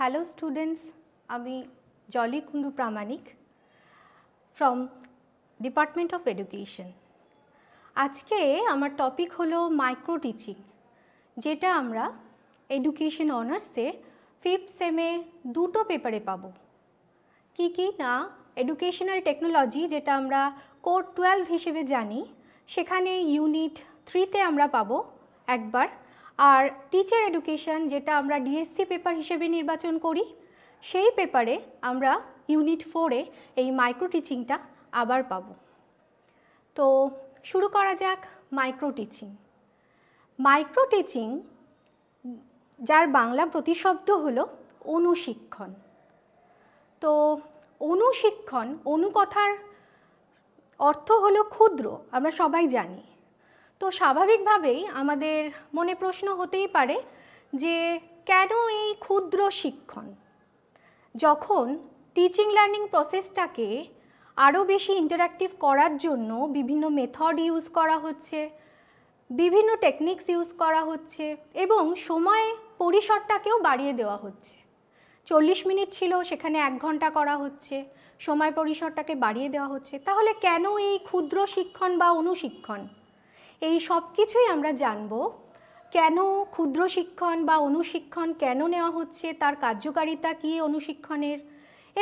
Hello students আমি Joly Kundu Pramanik from department of education আজকে আমার টপিক হলো মাইক্রো টিচিং যেটা আমরা এডুকেশন অনার্সে ফিফথ সেমে দুটো পেপারে পাব কি কি না এডুকেশনাল টেকনোলজি যেটা আমরা কোড টুয়েলভ হিসেবে জানি সেখানে ইউনিট থ্রিতে আমরা পাবো একবার আর টিচার এডুকেশন যেটা আমরা ডিএসসি পেপার হিসেবে নির্বাচন করি সেই পেপারে আমরা ইউনিট ফোরে এই মাইক্রো টিচিংটা আবার পাব তো শুরু করা যাক মাইক্রো টিচিং মাইক্রো টিচিং যার বাংলা প্রতিশব্দ হলো অনুশিক্ষণ তো অনুশিক্ষণ অনুকথার অর্থ হলো ক্ষুদ্র আমরা সবাই জানি তো স্বাভাবিকভাবেই আমাদের মনে প্রশ্ন হতেই পারে যে কেন এই ক্ষুদ্র শিক্ষণ যখন টিচিং লার্নিং প্রসেসটাকে আরও বেশি ইন্টারাক্টিভ করার জন্য বিভিন্ন মেথড ইউজ করা হচ্ছে বিভিন্ন টেকনিক্স ইউজ করা হচ্ছে এবং সময় পরিসরটাকেও বাড়িয়ে দেওয়া হচ্ছে চল্লিশ মিনিট ছিল সেখানে এক ঘন্টা করা হচ্ছে সময় পরিসরটাকে বাড়িয়ে দেওয়া হচ্ছে তাহলে কেন এই ক্ষুদ্র শিক্ষণ বা অনুশিক্ষণ এই সব কিছুই আমরা জানব কেন ক্ষুদ্র শিক্ষণ বা অনুশিক্ষণ কেন নেওয়া হচ্ছে তার কার্যকারিতা কি অনুশিক্ষণের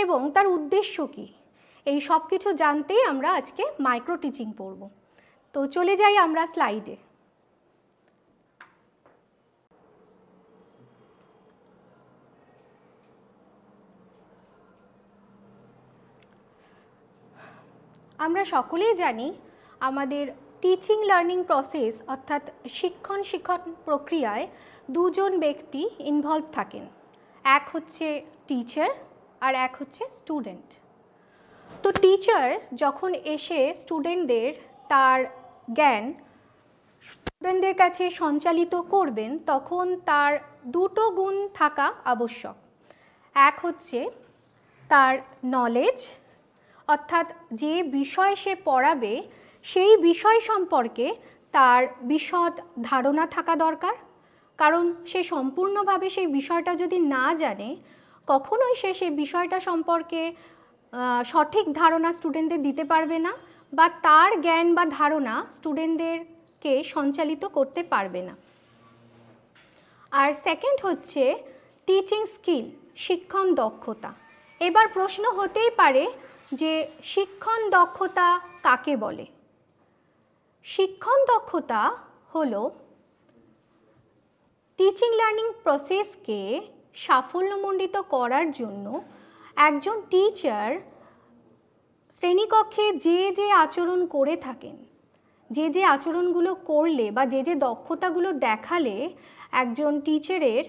এবং তার উদ্দেশ্য কি এই সব কিছু জানতেই আমরা আজকে মাইক্রো টিচিং পড়ব তো চলে যাই আমরা স্লাইডে আমরা সকলেই জানি আমাদের টিচিং লার্নিং প্রসেস অর্থাৎ শিক্ষণ শিক্ষণ প্রক্রিয়ায় দুজন ব্যক্তি ইনভলভ থাকেন এক হচ্ছে টিচার আর এক হচ্ছে স্টুডেন্ট তো টিচার যখন এসে স্টুডেন্টদের তার জ্ঞান স্টুডেন্টদের কাছে সঞ্চালিত করবেন তখন তার দুটো গুণ থাকা আবশ্যক এক হচ্ছে তার নলেজ অর্থাৎ যে বিষয় সে পড়াবে সেই বিষয় সম্পর্কে তার বিশদ ধারণা থাকা দরকার কারণ সে সম্পূর্ণভাবে সেই বিষয়টা যদি না জানে কখনোই সে সেই বিষয়টা সম্পর্কে সঠিক ধারণা স্টুডেন্টদের দিতে পারবে না বা তার জ্ঞান বা ধারণা স্টুডেন্টদেরকে সঞ্চালিত করতে পারবে না আর সেকেন্ড হচ্ছে টিচিং স্কিল শিক্ষণ দক্ষতা এবার প্রশ্ন হতেই পারে যে শিক্ষণ দক্ষতা কাকে বলে শিক্ষণ দক্ষতা হল টিচিং লার্নিং প্রসেসকে সাফল্যমণ্ডিত করার জন্য একজন টিচার শ্রেণীকক্ষে যে যে আচরণ করে থাকেন যে যে আচরণগুলো করলে বা যে যে দক্ষতাগুলো দেখালে একজন টিচারের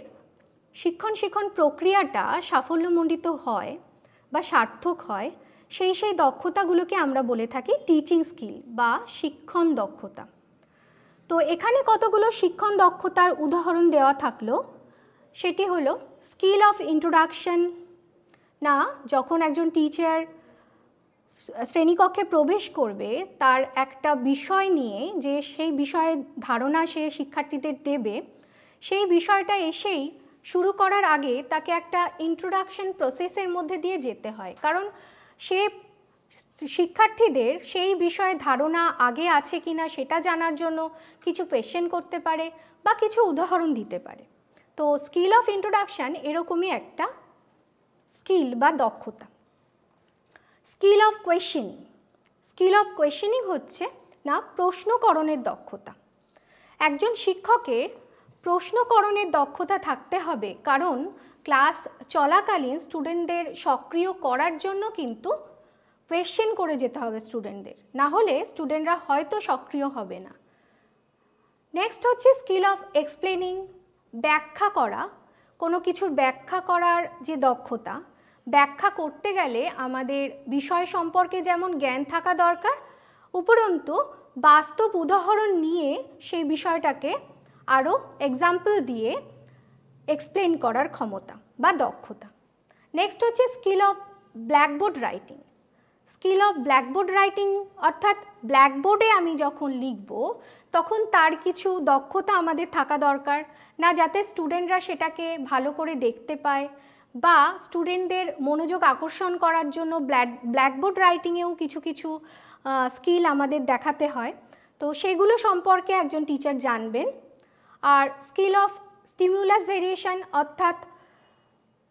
শিক্ষণ শিক্ষণ প্রক্রিয়াটা সাফল্যমণ্ডিত হয় বা সার্থক হয় সেই সেই দক্ষতাগুলোকে আমরা বলে থাকি টিচিং স্কিল বা শিক্ষণ দক্ষতা তো এখানে কতগুলো শিক্ষণ দক্ষতার উদাহরণ দেওয়া থাকলো সেটি হলো স্কিল অফ ইন্ট্রোডাকশন না যখন একজন টিচার শ্রেণীকক্ষে প্রবেশ করবে তার একটা বিষয় নিয়ে যে সেই বিষয়ে ধারণা সে শিক্ষার্থীদের দেবে সেই বিষয়টা এসেই শুরু করার আগে তাকে একটা ইন্ট্রোডাকশন প্রসেসের মধ্যে দিয়ে যেতে হয় কারণ সে শিক্ষার্থীদের সেই বিষয়ে ধারণা আগে আছে কি না সেটা জানার জন্য কিছু কোয়েশ্চেন করতে পারে বা কিছু উদাহরণ দিতে পারে তো স্কিল অফ ইন্ট্রোডাকশান এরকমই একটা স্কিল বা দক্ষতা skill of questioning skill of questioning হচ্ছে না প্রশ্নকরণের দক্ষতা একজন শিক্ষকের প্রশ্নকরণের দক্ষতা থাকতে হবে কারণ ক্লাস চলাকালীন স্টুডেন্টদের সক্রিয় করার জন্য কিন্তু কোয়েশ্চেন করে যেতে হবে স্টুডেন্টদের না হলে স্টুডেন্টরা হয়তো সক্রিয় হবে না নেক্সট হচ্ছে স্কিল অফ এক্সপ্লেনিং ব্যাখ্যা করা কোনো কিছুর ব্যাখ্যা করার যে দক্ষতা ব্যাখ্যা করতে গেলে আমাদের বিষয় সম্পর্কে যেমন জ্ঞান থাকা দরকার উপরন্তু বাস্তব উদাহরণ নিয়ে সেই বিষয়টাকে আরও এক্সাম্পল দিয়ে এক্সপ্লেন করার ক্ষমতা বা দক্ষতা নেক্সট হচ্ছে skill of blackboard writing skill of blackboard writing অর্থাৎ ব্ল্যাকবোর্ডে আমি যখন লিখব তখন তার কিছু দক্ষতা আমাদের থাকা দরকার না যাতে স্টুডেন্টরা সেটাকে ভালো করে দেখতে পায় বা স্টুডেন্টদের মনোযোগ আকর্ষণ করার জন্য ব্ল্যাকবোর্ড রাইটিংয়েও কিছু কিছু স্কিল আমাদের দেখাতে হয় তো সেগুলো সম্পর্কে একজন টিচার জানবেন আর স্কিল অফ স্টিমিউলাস ভেরিয়েশন অর্থাৎ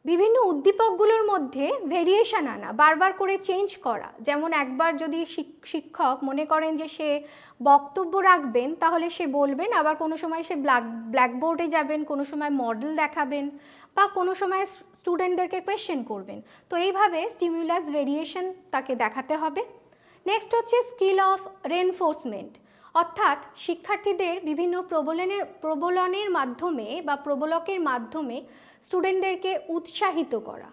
বিভিন্ন উদ্দীপকগুলোর মধ্যে ভেরিয়েশন আনা বারবার করে চেঞ্জ করা যেমন একবার যদি শিক্ষক মনে করেন যে সে বক্তব্য রাখবেন তাহলে সে বলবেন আবার কোনো সময় সে ব্ল্যাক ব্ল্যাকবোর্ডে যাবেন কোনো সময় মডেল দেখাবেন বা কোনো সময় স্টুডেন্টদেরকে কোয়েশ্চেন করবেন তো এইভাবে স্টিমিউলাস ভেরিয়েশন তাকে দেখাতে হবে নেক্সট হচ্ছে স্কিল অফ রেনফোর্সমেন্ট অর্থাৎ শিক্ষার্থীদের বিভিন্ন প্রবলনের প্রবলনের মাধ্যমে বা প্রবলকের মাধ্যমে স্টুডেন্টদেরকে উৎসাহিত করা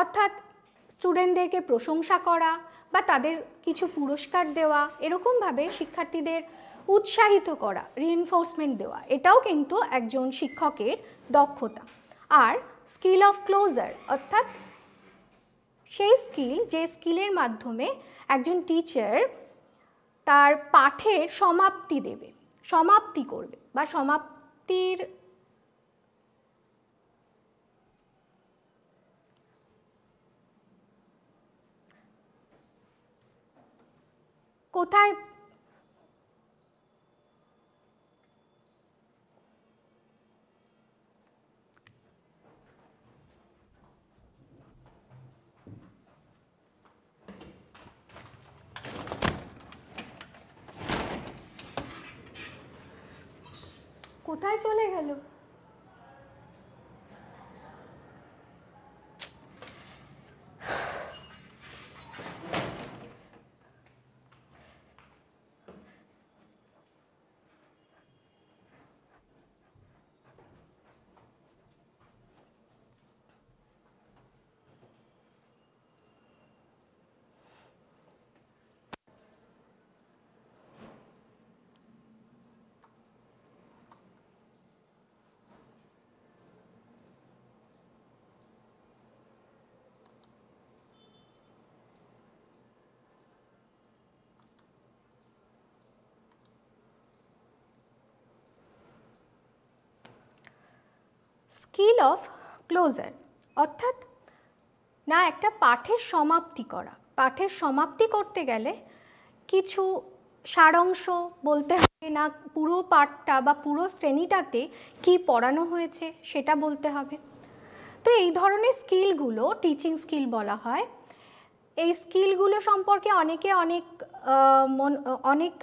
অর্থাৎ স্টুডেন্টদেরকে প্রশংসা করা বা তাদের কিছু পুরস্কার দেওয়া এরকমভাবে শিক্ষার্থীদের উৎসাহিত করা রিএনফোর্সমেন্ট দেওয়া এটাও কিন্তু একজন শিক্ষকের দক্ষতা আর স্কিল অফ ক্লোজার অর্থাৎ সেই স্কিল যে স্কিলের মাধ্যমে একজন টিচার তার পাঠের সমাপ্তি দেবে সমাপ্তি করবে বা সমাপ্তির কোথায় কোথায় চলে গেল স্কিল অফ ক্লোজার অর্থাৎ না একটা পাঠের সমাপ্তি করা পাঠের সমাপ্তি করতে গেলে কিছু সারাংশ বলতে হবে না পুরো পাঠটা বা পুরো শ্রেণীটাতে কি পড়ানো হয়েছে সেটা বলতে হবে তো এই ধরনের স্কিলগুলো টিচিং স্কিল বলা হয় এই স্কিলগুলো সম্পর্কে অনেকে অনেক অনেক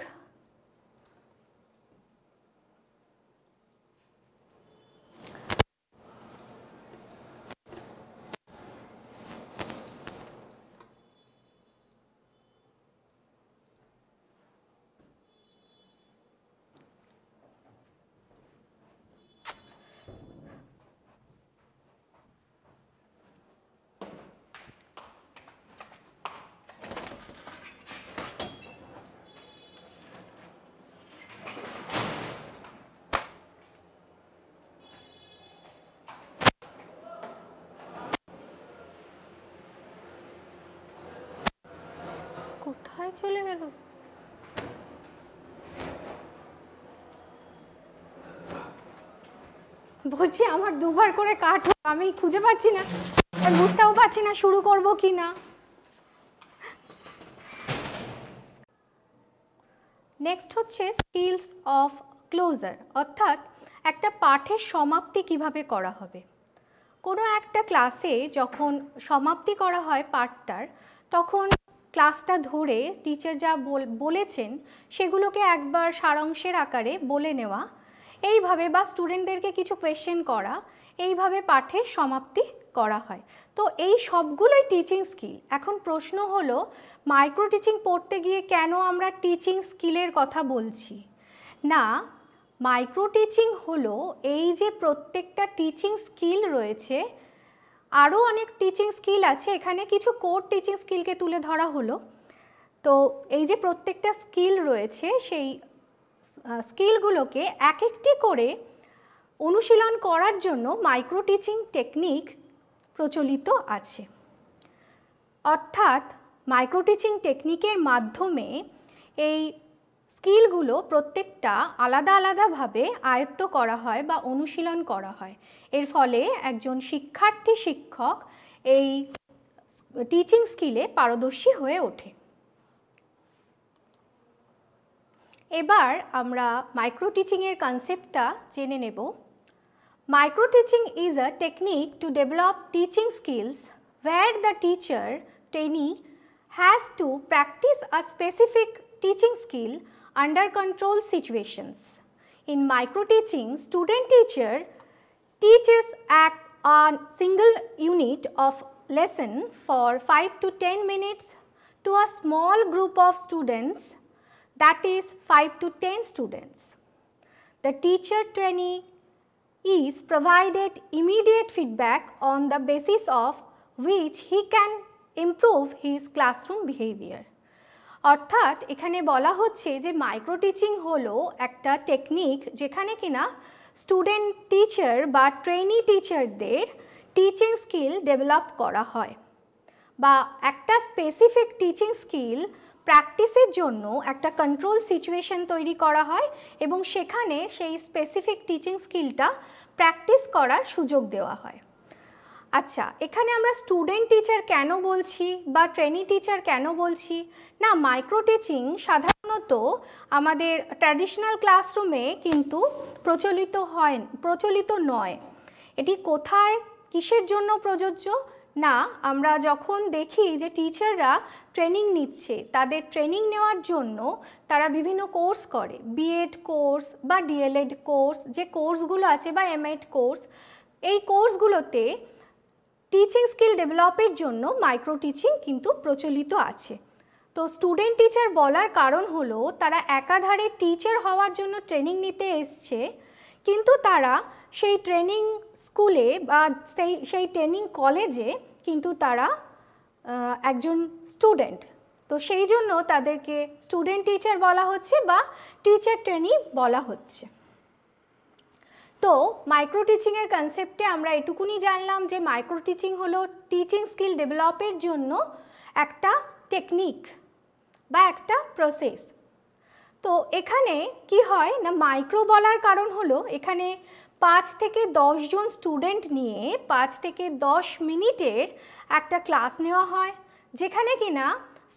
বলছি আমার দুবার করে কাট আমি খুঁজে পাচ্ছি না বুঝতেও পাচ্ছি না শুরু করব কি না নেক্সট হচ্ছে স্কিলস অফ ক্লোজার অর্থাৎ একটা পাঠের সমাপ্তি কিভাবে করা হবে কোনো একটা ক্লাসে যখন সমাপ্তি করা হয় পাঠটার তখন ক্লাসটা ধরে টিচার যা বলেছেন সেগুলোকে একবার সারাংশের আকারে বলে নেওয়া এইভাবে বা স্টুডেন্টদেরকে কিছু কোয়েশ্চেন করা এইভাবে পাঠের সমাপ্তি করা হয় তো এই সবগুলোই টিচিং স্কিল এখন প্রশ্ন হলো মাইক্রো টিচিং পড়তে গিয়ে কেন আমরা টিচিং স্কিলের কথা বলছি না মাইক্রো টিচিং হলো এই যে প্রত্যেকটা টিচিং স্কিল রয়েছে আরও অনেক টিচিং স্কিল আছে এখানে কিছু কোর টিচিং স্কিলকে তুলে ধরা হলো তো এই যে প্রত্যেকটা স্কিল রয়েছে সেই স্কিলগুলোকে এক একটি করে অনুশীলন করার জন্য মাইক্রো টিচিং টেকনিক প্রচলিত আছে অর্থাৎ মাইক্রো টিচিং টেকনিকের মাধ্যমে এই স্কিলগুলো প্রত্যেকটা আলাদা আলাদাভাবে আয়ত্ত করা হয় বা অনুশীলন করা হয় এর ফলে একজন শিক্ষার্থী শিক্ষক এই টিচিং স্কিলে পারদর্শী হয়ে ওঠে এবার আমরা মাইক্রো টিচিংয়ের কনসেপ্টটা জেনে নেব micro teaching is a technique to develop where the teacher trainee has to practice a specific teaching skill under controlled situations. In micro teaching, student teacher teaches at a single unit of lesson for 5 to 10 minutes to a small group of students that is 5 to 10 students. The teacher trainee is provided immediate feedback on the basis of which he can improve his classroom behavior. অর্থাৎ এখানে বলা হচ্ছে যে micro teaching হলো একটা technique যেখানে কিনা student teacher বা ট্রেনি টিচারদের টিচিং স্কিল ডেভেলপ করা হয় বা একটা স্পেসিফিক টিচিং স্কিল প্র্যাকটিসের জন্য একটা কন্ট্রোল সিচুয়েশন তৈরি করা হয় এবং সেখানে সেই স্পেসিফিক টিচিং স্কিলটা প্র্যাকটিস করার সুযোগ দেওয়া হয় আচ্ছা এখানে আমরা স্টুডেন্ট টিচার কেন বলছি বা ট্রেনি টিচার কেন বলছি না মাইক্রো টিচিং সাধারণত আমাদের ট্র্যাডিশনাল ক্লাসরুমে কিন্তু প্রচলিত হয় প্রচলিত নয় এটি কোথায় কিসের জন্য প্রযোজ্য না আমরা যখন দেখি যে টিচাররা ট্রেনিং নিচ্ছে তাদের ট্রেনিং নেওয়ার জন্য তারা বিভিন্ন কোর্স করে বিএড কোর্স বা ডিএলএড কোর্স যে কোর্সগুলো আছে বা এমএড কোর্স এই কোর্সগুলোতে টিচিং স্কিল ডেভেলপের জন্য মাইক্রো টিচিং কিন্তু প্রচলিত আছে তো স্টুডেন্ট টিচার বলার কারণ হলো তারা একাধারে টিচার হওয়ার জন্য ট্রেনিং নিতে এসছে কিন্তু তারা সেই ট্রেনিং স্কুলে বা সেই সেই ট্রেনিং কলেজে কিন্তু তারা একজন স্টুডেন্ট তো সেই জন্য তাদেরকে স্টুডেন্ট টিচার বলা হচ্ছে বা টিচার ট্রেনিং বলা হচ্ছে তো মাইক্রো টিচিংয়ের কনসেপ্টে আমরা এটুকুনি জানলাম যে মাইক্রো টিচিং হলো টিচিং স্কিল ডেভেলপের জন্য একটা টেকনিক বা একটা প্রসেস তো এখানে কি হয় না মাইক্রো বলার কারণ হলো এখানে পাঁচ থেকে জন স্টুডেন্ট নিয়ে পাঁচ থেকে দশ মিনিটের একটা ক্লাস নেওয়া হয় যেখানে কিনা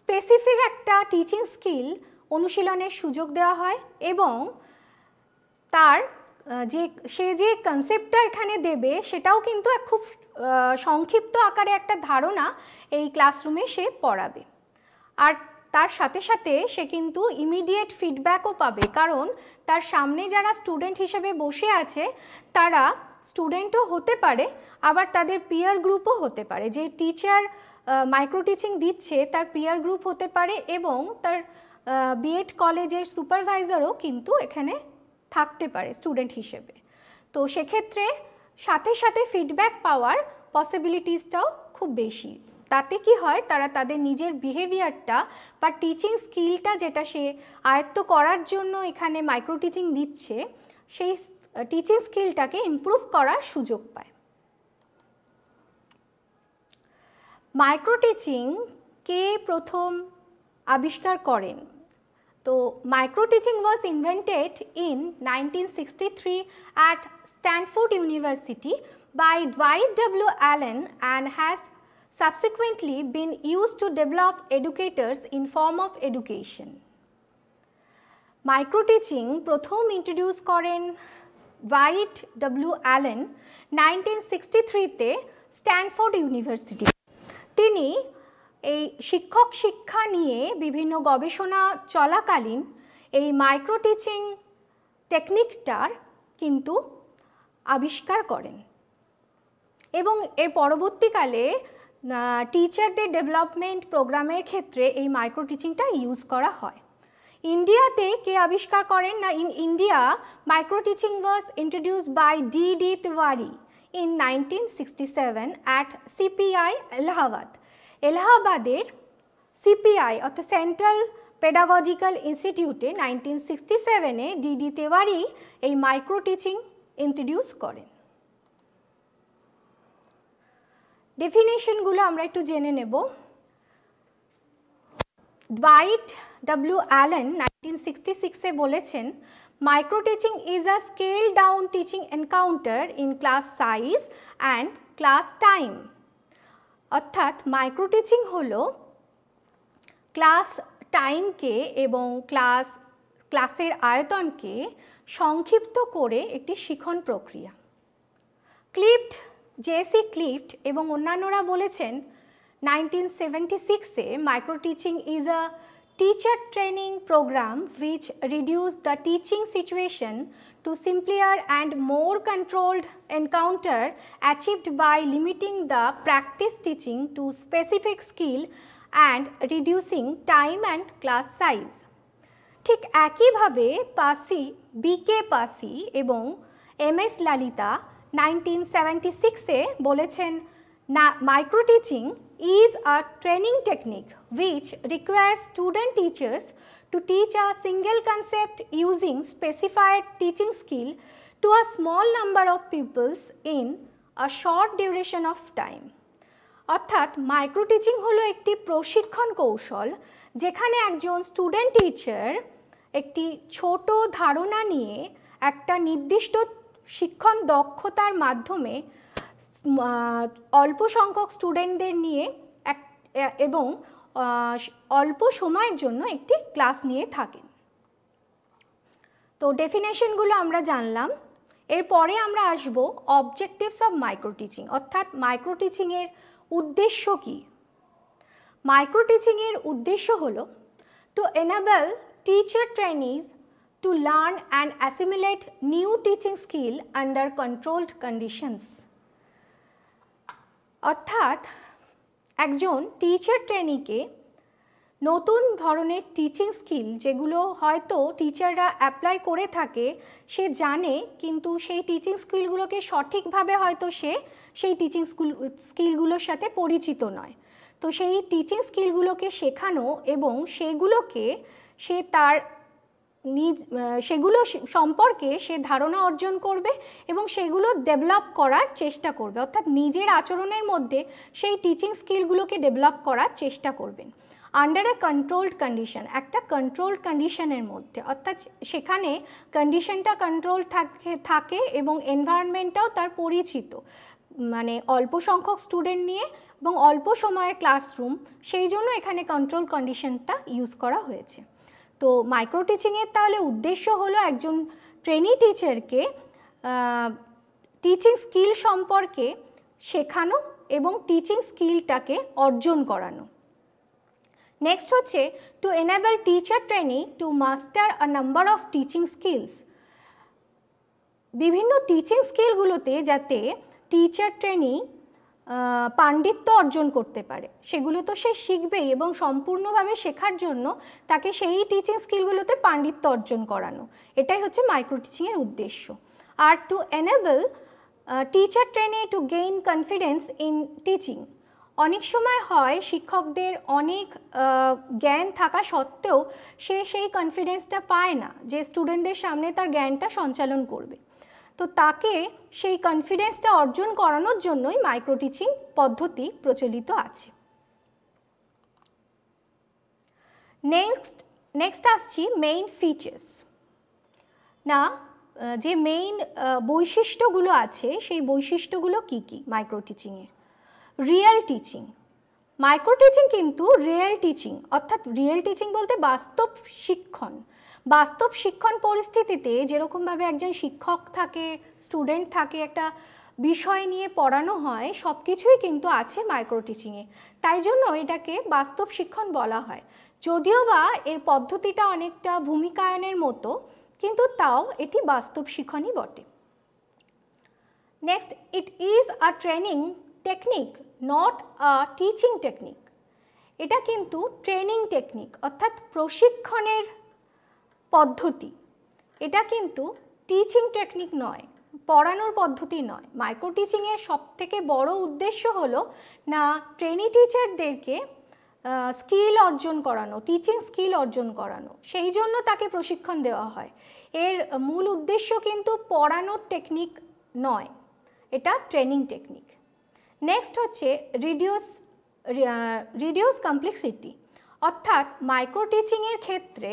স্পেসিফিক একটা টিচিং স্কিল অনুশীলনের সুযোগ দেওয়া হয় এবং তার যে সে যে কনসেপ্টটা এখানে দেবে সেটাও কিন্তু এক খুব সংক্ষিপ্ত আকারে একটা ধারণা এই ক্লাসরুমে সে পড়াবে আর তার সাথে সাথে সে কিন্তু ইমিডিয়েট ফিডব্যাকও পাবে কারণ তার সামনে যারা স্টুডেন্ট হিসেবে বসে আছে তারা স্টুডেন্টও হতে পারে আবার তাদের পিয়ার গ্রুপও হতে পারে যে টিচার মাইক্রো টিচিং দিচ্ছে তার পিয়ার গ্রুপ হতে পারে এবং তার বিএড কলেজের সুপারভাইজারও কিন্তু এখানে থাকতে পারে স্টুডেন্ট হিসেবে তো সেক্ষেত্রে সাথে সাথে ফিডব্যাক পাওয়ার পসিবিলিটিসটাও খুব বেশি তাতে কি হয় তারা তাদের নিজের বিহেভিয়ারটা বা টিচিং স্কিলটা যেটা সে আয়ত্ত করার জন্য এখানে মাইক্রো টিচিং দিচ্ছে সেই টিচিং স্কিলটাকে ইম্প্রুভ করার সুযোগ পায় মাইক্রো টিচিং কে প্রথম আবিষ্কার করেন তো micro teaching was invented in nineteen sixty three at Stanford University by Dwight W Allen and has subsequently been used to develop educators in form of education. Micro teaching প্রথম introduce করেন Dwight W Allen nineteen sixty থ্রিতে Stanford University তিনি এই শিক্ষক শিক্ষা নিয়ে বিভিন্ন গবেষণা চলাকালীন এই মাইক্রো টিচিং টেকনিকটার কিন্তু আবিষ্কার করেন এবং এর পরবর্তীকালে টিচারদের ডেভেলপমেন্ট প্রোগ্রামের ক্ষেত্রে এই মাইক্রো টিচিংটা ইউজ করা হয় ইন্ডিয়াতে কে আবিষ্কার করেন না in India micro teaching was introduce by D D Tiwari in nineteen sixty seven at CPI Allahabad এলাহাবাদের সিপিআই অর্থাৎ সেন্ট্রাল পেডাগজিক্যাল ইনস্টিটিউটে নাইনটিন সিক্সটি সেভেনে ডি ডি তেওয়ারি এই মাইক্রো টিচিং ইন্ট্রোডিউস করেন ডেফিনেশনগুলো আমরা একটু জেনে নেব Dwight W Allen nineteen sixty সিক্সে বলেছেন micro teaching is a scale down teaching encounter in class size and class time অর্থাৎ মাইক্রো টিচিং হল ক্লাস টাইমকে এবং ক্লাস ক্লাসের আয়তনকে সংক্ষিপ্ত করে একটি শিখন প্রক্রিয়া ক্লিপড জেসি ক্লিফট এবং অন্যান্যরা বলেছেন নাইনটিন সেভেন্টি সিক্সে micro teaching is a teacher training programme which reduce the teaching situation to simpler and more controlled encounter achieved by limiting the practice teaching to specific skill and reducing time and class size ঠিক একইভাবে Passi B পাসি Passi M S Lalitha nineteen seventy সিক্সে বলেছেন না micro teaching is a training technique which requires student teachers to teach a single concept using specified teaching skill to a small number of pupils in a short duration of time. অর্থাৎ micro teaching হলো একটি প্রশিক্ষণ কৌশল যেখানে একজন student teacher একটি ছোট ধারণা নিয়ে একটা নির্দিষ্ট শিক্ষণ দক্ষতার মাধ্যমে অল্প সংখ্যক স্টুডেন্টদের নিয়ে এক এবং অল্প সময়ের জন্য একটি ক্লাস নিয়ে থাকেন তো ডেফিনেশনগুলো আমরা জানলাম এরপরে আমরা আসব অবজেক্টিভস অফ মাইক্রো টিচিং অর্থাৎ মাইক্রো টিচিংয়ের উদ্দেশ্য কী মাইক্রো টিচিংয়ের উদ্দেশ্য হলো to enable teacher trainees to learn and assimilate new teaching skill under controlled conditions. অর্থাৎ একজন টিচার ট্রেনিকে নতুন ধরনের টিচিং স্কিল যেগুলো হয়তো টিচাররা অ্যাপ্লাই করে থাকে সে জানে কিন্তু সেই টিচিং স্কিলগুলোকে সঠিকভাবে হয়তো সে সেই টিচিং স্কুল স্কিলগুলোর সাথে পরিচিত নয় তো সেই টিচিং স্কিলগুলোকে শেখানো এবং সেগুলোকে সে তার নিজ সেগুলো সম্পর্কে সে ধারণা অর্জন করবে এবং সেগুলো ডেভেলপ করার চেষ্টা করবে অর্থাৎ নিজের আচরণের মধ্যে সেই টিচিং স্কিলগুলোকে ডেভেলপ করার চেষ্টা করবেন আন্ডার এ কন্ট্রোলড কন্ডিশন একটা কন্ট্রোলড কন্ডিশনের মধ্যে অর্থাৎ সেখানে কন্ডিশনটা কন্ট্রোল থাকে থাকে এবং এনভায়রনমেন্টটাও তার পরিচিত মানে অল্প সংখ্যক স্টুডেন্ট নিয়ে এবং অল্প সময়ের ক্লাসরুম সেই জন্য এখানে কন্ট্রোল কন্ডিশনটা ইউজ করা হয়েছে তো মাইক্রো টিচিংয়ের তাহলে উদ্দেশ্য হলো একজন ট্রেনি টিচারকে টিচিং স্কিল সম্পর্কে শেখানো এবং টিচিং স্কিলটাকে অর্জন করানো নেক্সট হচ্ছে to enable teacher training to master a number of teaching skills বিভিন্ন টিচিং স্কিলগুলোতে যাতে টিচার ট্রেনিং পাণ্ডিত্য অর্জন করতে পারে সেগুলো তো সে শিখবেই এবং সম্পূর্ণভাবে শেখার জন্য তাকে সেই টিচিং স্কিলগুলোতে পাণ্ডিত্য অর্জন করানো এটাই হচ্ছে মাইক্রো টিচিংয়ের উদ্দেশ্য আর to enable teacher trainee to gain confidence in teaching অনেক সময় হয় শিক্ষকদের অনেক জ্ঞান থাকা সত্ত্বেও সে সেই কনফিডেন্সটা পায় না যে স্টুডেন্টদের সামনে তার জ্ঞানটা সঞ্চালন করবে তো তাকে সেই কনফিডেন্সটা অর্জন করানোর জন্যই মাইক্রো টিচিং পদ্ধতি প্রচলিত আছে নেক্সট নেক্সট আসছি মেইন ফিচার্স না যে মেইন বৈশিষ্ট্যগুলো আছে সেই বৈশিষ্ট্যগুলো কি কি মাইক্রো টিচিংয়ে রিয়েল টিচিং মাইক্রো টিচিং কিন্তু রিয়েল টিচিং অর্থাৎ রিয়েল টিচিং বলতে বাস্তব শিক্ষণ বাস্তব শিক্ষণ পরিস্থিতিতে যেরকমভাবে একজন শিক্ষক থাকে স্টুডেন্ট থাকে একটা বিষয় নিয়ে পড়ানো হয় সব কিছুই কিন্তু আছে মাইক্রো টিচিংয়ে তাই জন্য এটাকে বাস্তব শিক্ষণ বলা হয় যদিও বা এর পদ্ধতিটা অনেকটা ভূমিকায়নের মতো কিন্তু তাও এটি বাস্তব শিক্ষণই বটে next it is a training technique not a teaching technique এটা কিন্তু ট্রেনিং টেকনিক অর্থাৎ প্রশিক্ষণের পদ্ধতি এটা কিন্তু টিচিং টেকনিক নয় পড়ানোর পদ্ধতি নয় মাইক্রো টিচিংয়ের সবথেকে বড় উদ্দেশ্য হলো না ট্রেনি টিচারদেরকে স্কিল অর্জন করানো টিচিং স্কিল অর্জন করানো সেই জন্য তাকে প্রশিক্ষণ দেওয়া হয় এর মূল উদ্দেশ্য কিন্তু পড়ানোর টেকনিক নয় এটা ট্রেনিং টেকনিক নেক্সট হচ্ছে রিডিউস রিডিউস কমপ্লেক্সিটি অর্থাৎ মাইক্রো টিচিংয়ের ক্ষেত্রে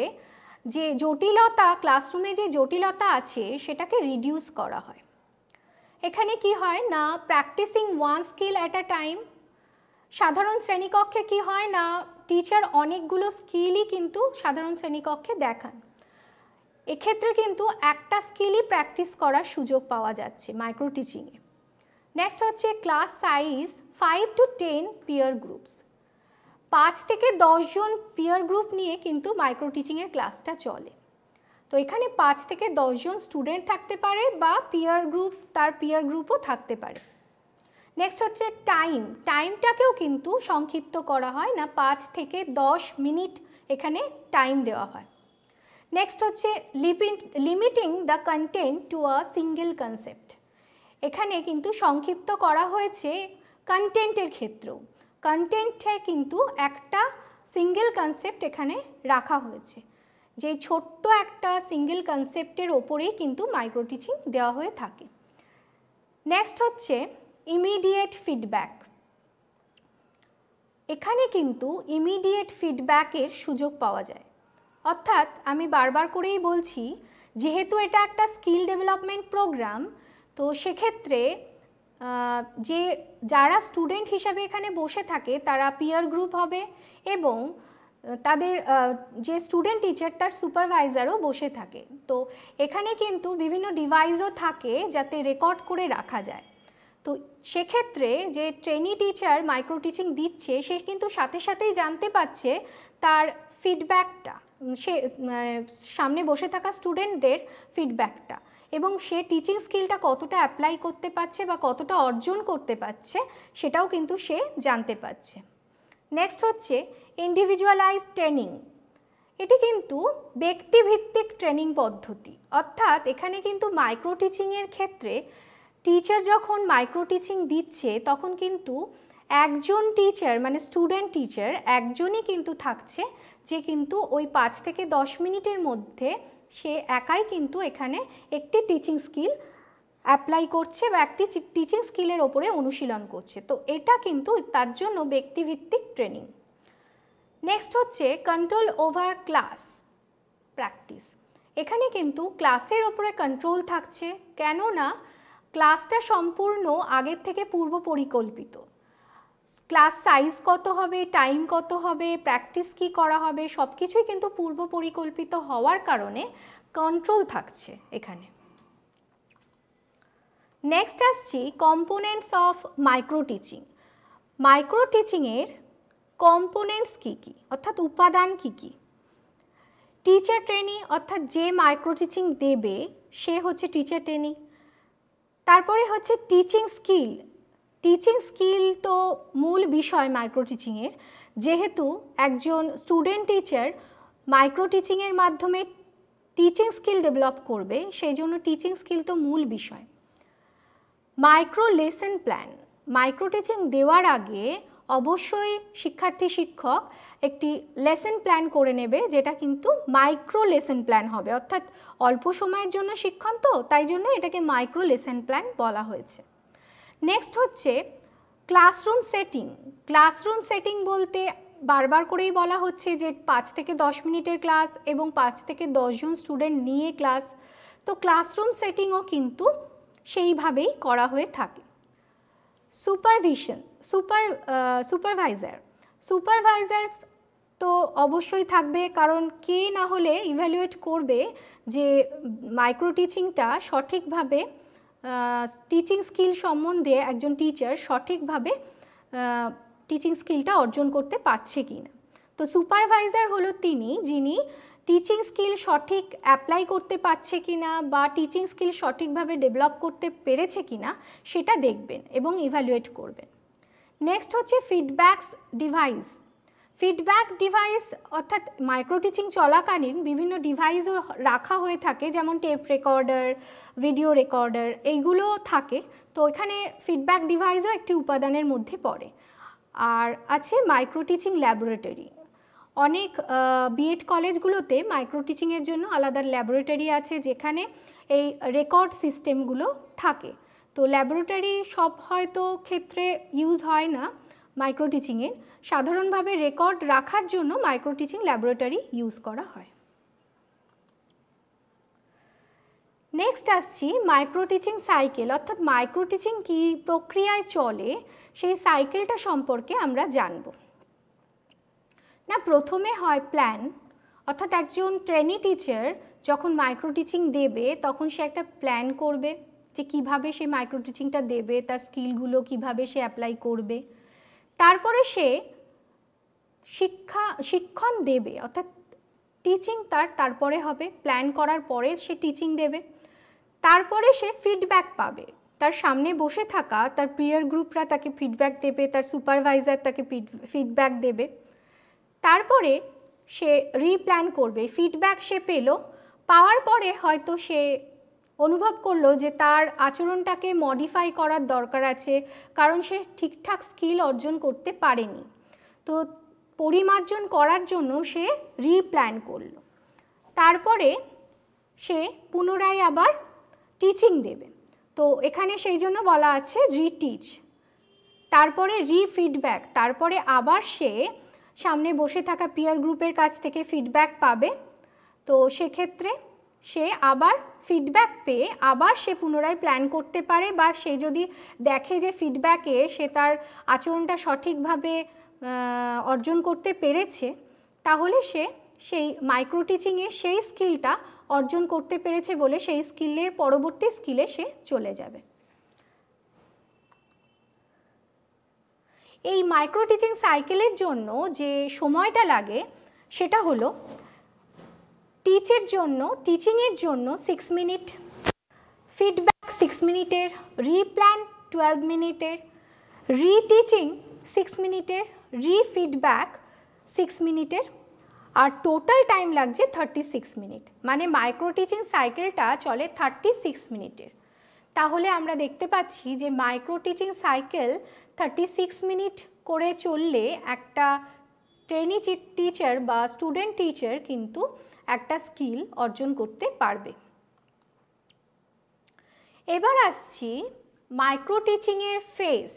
যে জটিলতা ক্লাসরুমে যে জটিলতা আছে সেটাকে রিডিউস করা হয় এখানে কি হয় না practising one skill at a time সাধারণ শ্রেণীকক্ষে কি হয় না টিচার অনেকগুলো স্কিলই কিন্তু সাধারণ শ্রেণীকক্ষে দেখান এক্ষেত্রে কিন্তু একটা স্কিলই প্র্যাকটিস করার সুযোগ পাওয়া যাচ্ছে মাইক্রো টিচিংয়ে নেক্সট হচ্ছে class size five to ten peer groups পাঁচ থেকে দশজন পিয়ার গ্রুপ নিয়ে কিন্তু মাইক্রো টিচিংয়ের ক্লাসটা চলে তো এখানে পাঁচ থেকে দশজন স্টুডেন্ট থাকতে পারে বা পিয়ার গ্রুপ তার পিয়ার গ্রুপও থাকতে পারে নেক্সট হচ্ছে টাইম টাইমটাকেও কিন্তু সংক্ষিপ্ত করা হয় না পাঁচ থেকে দশ মিনিট এখানে টাইম দেওয়া হয় নেক্সট হচ্ছে limiting the content to a single concept এখানে কিন্তু সংক্ষিপ্ত করা হয়েছে কন্টেন্টের ক্ষেত্রেও কন্টেন্টটাই কিন্তু একটা সিঙ্গেল কনসেপ্ট এখানে রাখা হয়েছে যে ছোট্ট একটা সিঙ্গেল কনসেপ্টের ওপরেই কিন্তু মাইক্রো টিচিং দেওয়া হয়ে থাকে নেক্সট হচ্ছে ইমিডিয়েট ফিডব্যাক এখানে কিন্তু ইমিডিয়েট ফিডব্যাকের সুযোগ পাওয়া যায় অর্থাৎ আমি বারবার করেই বলছি যেহেতু এটা একটা স্কিল ডেভেলপমেন্ট প্রোগ্রাম তো সেক্ষেত্রে যে যারা স্টুডেন্ট হিসাবে এখানে বসে থাকে তারা পিয়ার গ্রুপ হবে এবং তাদের যে স্টুডেন্ট টিচার তার সুপারভাইজারও বসে থাকে তো এখানে কিন্তু বিভিন্ন ডিভাইসও থাকে যাতে রেকর্ড করে রাখা যায় তো সেক্ষেত্রে যে ট্রেনি টিচার মাইক্রো টিচিং দিচ্ছে সে কিন্তু সাথে সাথেই জানতে পারছে তার ফিডব্যাকটা সে মানে, সামনে বসে থাকা স্টুডেন্টদের ফিডব্যাকটা এবং সে টিচিং স্কিলটা কতটা অ্যাপ্লাই করতে পারছে বা কতটা অর্জন করতে পারছে সেটাও কিন্তু সে জানতে পারছে নেক্সট হচ্ছে ইন্ডিভিজুয়ালাইজ ট্রেনিং এটি কিন্তু ব্যক্তিভিত্তিক ট্রেনিং পদ্ধতি অর্থাৎ এখানে কিন্তু মাইক্রো টিচিংয়ের ক্ষেত্রে টিচার যখন মাইক্রো টিচিং দিচ্ছে তখন কিন্তু একজন টিচার মানে স্টুডেন্ট টিচার একজনই কিন্তু থাকছে যে কিন্তু ওই পাঁচ থেকে দশ মিনিটের মধ্যে সে একাই কিন্তু এখানে একটি টিচিং স্কিল অ্যাপ্লাই করছে বা একটি টিচিং স্কিলের ওপরে অনুশীলন করছে তো এটা কিন্তু তার জন্য ব্যক্তিভিত্তিক ট্রেনিং নেক্সট হচ্ছে কন্ট্রোল ওভার ক্লাস প্র্যাকটিস এখানে কিন্তু ক্লাসের ওপরে কন্ট্রোল থাকছে কেননা ক্লাসটা সম্পূর্ণ আগের থেকে পূর্ব পরিকল্পিত ক্লাস সাইজ কত হবে টাইম কত হবে প্র্যাকটিস কি করা হবে সব কিছুই কিন্তু পূর্ব পরিকল্পিত হওয়ার কারণে কন্ট্রোল থাকছে এখানে নেক্সট আসছি components of micro teaching micro টিচিংয়ের কম্পোনেন্টস কী কী অর্থাৎ উপাদান কী কী টিচার ট্রেনিং অর্থাৎ যে মাইক্রো টিচিং দেবে সে হচ্ছে টিচার ট্রেনিং তারপরে হচ্ছে টিচিং স্কিল টিচিং স্কিল তো মূল বিষয় মাইক্রো টিচিংয়ের যেহেতু একজন স্টুডেন্ট টিচার মাইক্রো টিচিংয়ের মাধ্যমে টিচিং স্কিল ডেভেলপ করবে সেই জন্য টিচিং স্কিল তো মূল বিষয় micro lesson plan micro teaching দেওয়ার আগে অবশ্যই শিক্ষার্থী শিক্ষক একটি লেসন প্ল্যান করে নেবে যেটা কিন্তু মাইক্রো লেসন প্ল্যান হবে অর্থাৎ অল্প সময়ের জন্য শিক্ষণ তো তাই জন্য এটাকে মাইক্রো লেসন প্ল্যান বলা হয়েছে নেক্সট হচ্ছে ক্লাসরুম সেটিং ক্লাসরুম সেটিং বলতে বারবার করেই বলা হচ্ছে যে পাঁচ থেকে দশ মিনিটের ক্লাস এবং পাঁচ থেকে দশজন স্টুডেন্ট নিয়ে ক্লাস তো ক্লাসরুম সেটিংও কিন্তু সেইভাবেই করা হয়ে থাকে সুপারভিশন সুপার সুপারভাইজার সুপারভাইজার্স তো অবশ্যই থাকবে কারণ কে না হলে ইভ্যালুয়েট করবে যে মাইক্রো টিচিংটা সঠিকভাবে টিচিং স্কিল সম্বন্ধে একজন টিচার সঠিকভাবে টিচিং স্কিলটা অর্জন করতে পারছে কি না তো সুপারভাইজার হলো তিনি যিনি টিচিং স্কিল সঠিক অ্যাপ্লাই করতে পারছে কি না বা টিচিং স্কিল সঠিকভাবে ডেভেলপ করতে পেরেছে কি না সেটা দেখবেন এবং ইভ্যালুয়েট করবেন নেক্সট হচ্ছে ফিডব্যাকস ডিভাইস ফিডব্যাক ডিভাইস অর্থাৎ মাইক্রো টিচিং চলাকালীন বিভিন্ন ডিভাইসও রাখা হয়ে থাকে যেমন টেপ রেকর্ডার ভিডিও রেকর্ডার এইগুলো থাকে তো এখানে ফিডব্যাক ডিভাইসও একটি উপাদানের মধ্যে পড়ে আর আছে মাইক্রো টিচিং ল্যাবরেটরি অনেক বিএড কলেজগুলোতে মাইক্রো টিচিংয়ের জন্য আলাদা ল্যাবরেটরি আছে যেখানে এই রেকর্ড সিস্টেমগুলো থাকে তো ল্যাবরেটরি সব হয়তো ক্ষেত্রে ইউজ হয় না মাইক্রো টিচিংয়ের সাধারণভাবে রেকর্ড রাখার জন্য মাইক্রো টিচিং ল্যাবরেটরি ইউজ করা হয় নেক্সট আসছি মাইক্রো টিচিং সাইকেল অর্থাৎ মাইক্রো টিচিং কী প্রক্রিয়ায় চলে সেই সাইকেলটা সম্পর্কে আমরা জানব না প্রথমে হয় প্ল্যান অর্থাৎ একজন ট্রেনি টিচার যখন মাইক্রো টিচিং দেবে তখন সে একটা প্ল্যান করবে যে কিভাবে সে মাইক্রো টিচিংটা দেবে তার স্কিলগুলো কিভাবে সে অ্যাপ্লাই করবে তারপরে সে শিক্ষা শিক্ষণ দেবে অর্থাৎ টিচিং তার তারপরে হবে প্ল্যান করার পরে সে টিচিং দেবে তারপরে সে ফিডব্যাক পাবে তার সামনে বসে থাকা তার পিয়ার গ্রুপরা তাকে ফিডব্যাক দেবে তার সুপারভাইজার তাকে ফিডব্যাক দেবে তারপরে সে রিপ্ল্যান করবে ফিডব্যাক সে পেল পাওয়ার পরে হয়তো সে অনুভব করলো যে তার আচরণটাকে মডিফাই করার দরকার আছে কারণ সে ঠিকঠাক স্কিল অর্জন করতে পারেনি তো পরিমার্জন করার জন্য সে রিপ্ল্যান করল তারপরে সে পুনরায় আবার টিচিং দেবে তো এখানে সেই জন্য বলা আছে রিটিচ তারপরে রিফিডব্যাক তারপরে আবার সে সামনে বসে থাকা পিয়ার গ্রুপের কাছ থেকে ফিডব্যাক পাবে তো সেক্ষেত্রে সে আবার ফিডব্যাক পেয়ে আবার সে পুনরায় প্ল্যান করতে পারে বা সে যদি দেখে যে ফিডব্যাকে সে তার আচরণটা সঠিকভাবে অর্জন করতে পেরেছে তাহলে সে সেই মাইক্রো টিচিংয়ে সেই স্কিলটা অর্জন করতে পেরেছে বলে সেই স্কিলের পরবর্তী স্কিলে সে চলে যাবে এই মাইক্রো টিচিং সাইকেলের জন্য যে সময়টা লাগে সেটা হলো টিচের জন্য টিচিংয়ের জন্য সিক্স মিনিট ফিডব্যাক সিক্স মিনিটের রিপ্ল্যান টুয়েলভ মিনিটের রিটিচিং সিক্স মিনিটের রিফিডব্যাক সিক্স মিনিটের আর টোটাল টাইম লাগছে থার্টি সিক্স মিনিট মানে মাইক্রো টিচিং সাইকেলটা চলে থার্টি সিক্স মিনিটের তাহলে আমরা দেখতে পাচ্ছি যে micro teaching cycle thirty six minute করে চললে একটা ট্রেনি টিচার বা স্টুডেন্ট টিচার কিন্তু একটা স্কিল অর্জন করতে পারবে এবার আসছি মাইক্রো টিচিংয়ের ফেস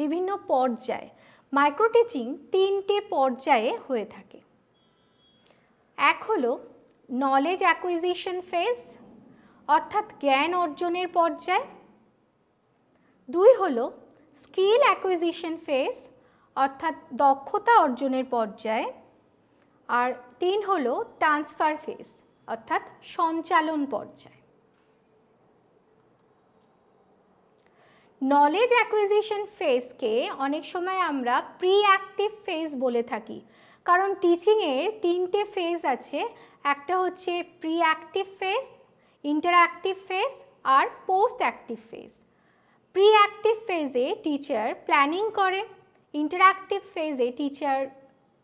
বিভিন্ন পর্যায় মাইক্রোটিচিং তিনটে পর্যায়ে হয়ে থাকে এক হলো নলেজ অ্যাকুইজিশন ফেজ অর্থাৎ জ্ঞান অর্জনের পর্যায় দুই হলো স্কিল অ্যাকুইজিশন ফেজ অর্থাৎ দক্ষতা অর্জনের পর্যায়ে আর তিন হলো ট্রান্সফার ফেজ অর্থাৎ সঞ্চালন পর্যায় নলেজ অ্যাকুইজিশন ফেজকে অনেক সময় আমরা প্রি অ্যাক্টিভ ফেজ বলে থাকি কারণ টিচিংয়ের তিনটে ফেজ আছে একটা হচ্ছে pre active phase interactive phase আর post active phase pre active ফেজে টিচার প্ল্যানিং করে ইন্টারঅ্যাক্টিভ ফেজে টিচার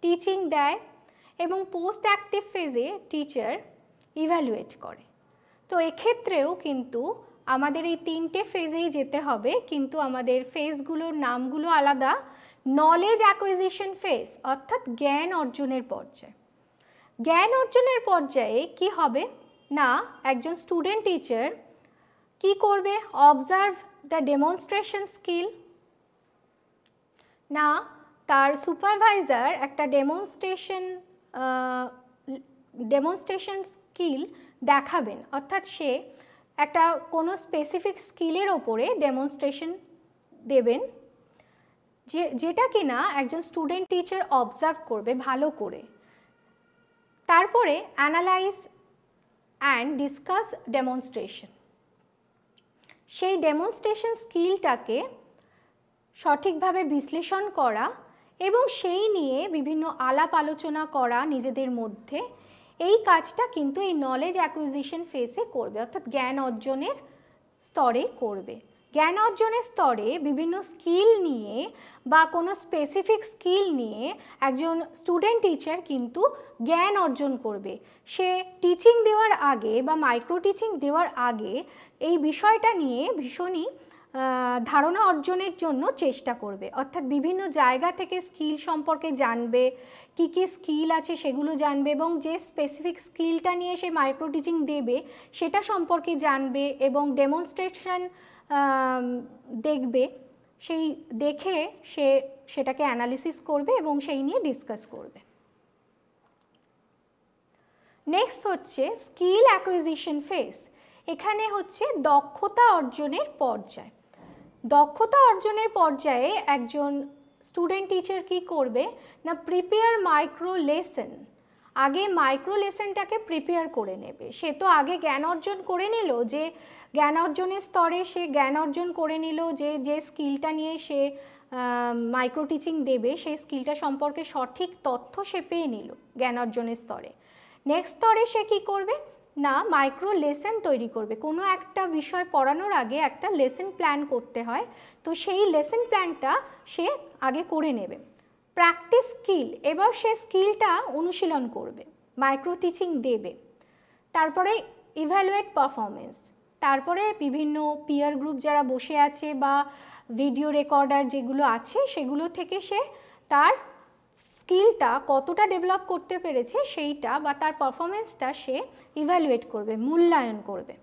টিচিং দেয় এবং পোস্ট অ্যাক্টিভ ফেজে টিচার ইভ্যালুয়েট করে তো এক্ষেত্রেও কিন্তু আমাদের এই তিনটে ফেজেই যেতে হবে কিন্তু আমাদের ফেজগুলোর নামগুলো আলাদা নলেজ অ্যাকুইজিশন ফেজ অর্থাৎ জ্ঞান অর্জনের পর্যায়ে জ্ঞান অর্জনের পর্যায়ে কি হবে না একজন স্টুডেন্ট টিচার কি করবে অবজার্ভ দ্য ডেমনস্ট্রেশন স্কিল না তার সুপারভাইজার একটা ডেমনস্ট্রেশন ডেমনস্ট্রেশন স্কিল দেখাবেন অর্থাৎ সে একটা কোনো স্পেসিফিক স্কিলের ওপরে ডেমনস্ট্রেশন দেবেন যে যেটা কিনা একজন স্টুডেন্ট টিচার অবজার্ভ করবে ভালো করে তারপরে অ্যানালাইজ অ্যান্ড ডিসকাস ডেমনস্ট্রেশন সেই ডেমনস্ট্রেশন স্কিলটাকে সঠিকভাবে বিশ্লেষণ করা এবং সেই নিয়ে বিভিন্ন আলাপ আলোচনা করা নিজেদের মধ্যে এই কাজটা কিন্তু এই নলেজ অ্যাকুইজিশন ফেসে করবে অর্থাৎ জ্ঞান অর্জনের স্তরে করবে জ্ঞান অর্জনের স্তরে বিভিন্ন স্কিল নিয়ে বা কোনো স্পেসিফিক স্কিল নিয়ে একজন স্টুডেন্ট টিচার কিন্তু জ্ঞান অর্জন করবে সে টিচিং দেওয়ার আগে বা মাইক্রো টিচিং দেওয়ার আগে এই বিষয়টা নিয়ে ভীষণই ধারণা অর্জনের জন্য চেষ্টা করবে অর্থাৎ বিভিন্ন জায়গা থেকে স্কিল সম্পর্কে জানবে কি কি স্কিল আছে সেগুলো জানবে এবং যে স্পেসিফিক স্কিলটা নিয়ে সে মাইক্রো টিচিং দেবে সেটা সম্পর্কে জানবে এবং ডেমনস্ট্রেশন দেখবে সেই দেখে সে সেটাকে অ্যানালিসিস করবে এবং সেই নিয়ে ডিসকাস করবে নেক্সট হচ্ছে স্কিল অ্যাকুইজিশন ফেস এখানে হচ্ছে দক্ষতা অর্জনের পর্যায় দক্ষতা অর্জনের পর্যায়ে একজন স্টুডেন্ট টিচার কি করবে না প্রিপেয়ার মাইক্রো লেসন আগে মাইক্রো লেসনটাকে প্রিপেয়ার করে নেবে সে তো আগে জ্ঞান অর্জন করে নিল যে জ্ঞান অর্জনের স্তরে সে জ্ঞান অর্জন করে নিল যে যে স্কিলটা নিয়ে সে মাইক্রো টিচিং দেবে সেই স্কিলটা সম্পর্কে সঠিক তথ্য সে পেয়ে নিল জ্ঞান অর্জনের স্তরে নেক্সট স্তরে সে কি করবে না মাইক্রো লেসেন তৈরি করবে কোনো একটা বিষয় পড়ানোর আগে একটা লেসেন প্ল্যান করতে হয় তো সেই লেসেন প্ল্যানটা সে আগে করে নেবে প্র্যাকটিস স্কিল এবার সে স্কিলটা অনুশীলন করবে মাইক্রো টিচিং দেবে তারপরে ইভ্যালুয়েট পারফরমেন্স তারপরে বিভিন্ন পিয়ার গ্রুপ যারা বসে আছে বা ভিডিও রেকর্ডার যেগুলো আছে সেগুলো থেকে সে তার স্কিলটা কতটা ডেভেলপ করতে পেরেছে সেইটা বা তার পারফরমেন্সটা সে ইভ্যালুয়েট করবে মূল্যায়ন করবে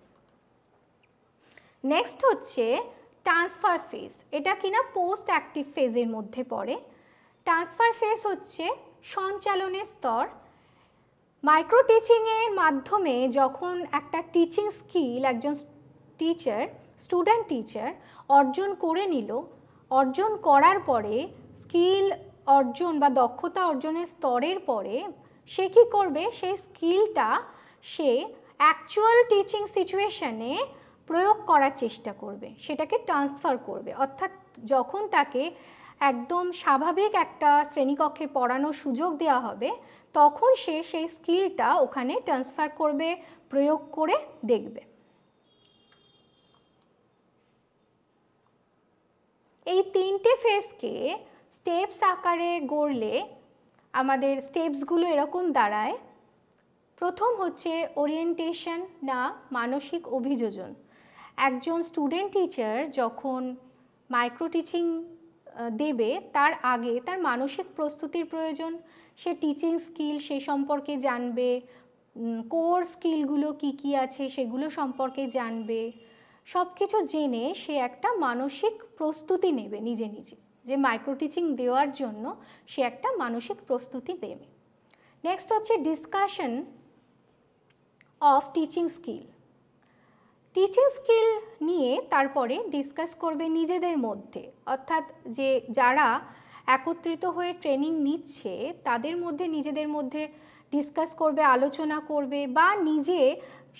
নেক্সট হচ্ছে ট্রান্সফার ফেজ এটা কিনা পোস্ট অ্যাক্টিভ ফেজের মধ্যে পড়ে ট্রান্সফার ফেজ হচ্ছে সঞ্চালনের স্তর মাইক্রো টিচিংয়ের মাধ্যমে যখন একটা টিচিং স্কিল একজন টিচার স্টুডেন্ট টিচার অর্জন করে নিল অর্জন করার পরে স্কিল অর্জন বা দক্ষতা অর্জনের স্তরের পরে সে কী করবে সেই স্কিলটা সে অ্যাকচুয়াল টিচিং সিচুয়েশনে প্রয়োগ করার চেষ্টা করবে সেটাকে ট্রান্সফার করবে অর্থাৎ যখন তাকে একদম স্বাভাবিক একটা শ্রেণীকক্ষে পড়ানোর সুযোগ দেওয়া হবে তখন সে সেই স্কিলটা ওখানে ট্রান্সফার করবে প্রয়োগ করে দেখবে এই তিনটে ফেজকে স্টেপস আকারে গড়লে আমাদের স্টেপসগুলো এরকম দাঁড়ায় প্রথম হচ্ছে ওরিয়েন্টেশন না মানসিক অভিযোজন একজন স্টুডেন্ট টিচার যখন মাইক্রো টিচিং দেবে তার আগে তার মানসিক প্রস্তুতির প্রয়োজন সে টিচিং স্কিল সে সম্পর্কে জানবে কোর স্কিলগুলো কি কি আছে সেগুলো সম্পর্কে জানবে সব কিছু জেনে সে একটা মানসিক প্রস্তুতি নেবে নিজে নিজে যে মাইক্রো টিচিং দেওয়ার জন্য সে একটা মানসিক প্রস্তুতি দেবে নেক্সট হচ্ছে discussion of teaching skill teaching skill নিয়ে তারপরে ডিসকাস করবে নিজেদের মধ্যে অর্থাৎ যে যারা একত্রিত হয়ে ট্রেনিং নিচ্ছে তাদের মধ্যে নিজেদের মধ্যে ডিসকাস করবে আলোচনা করবে বা নিজে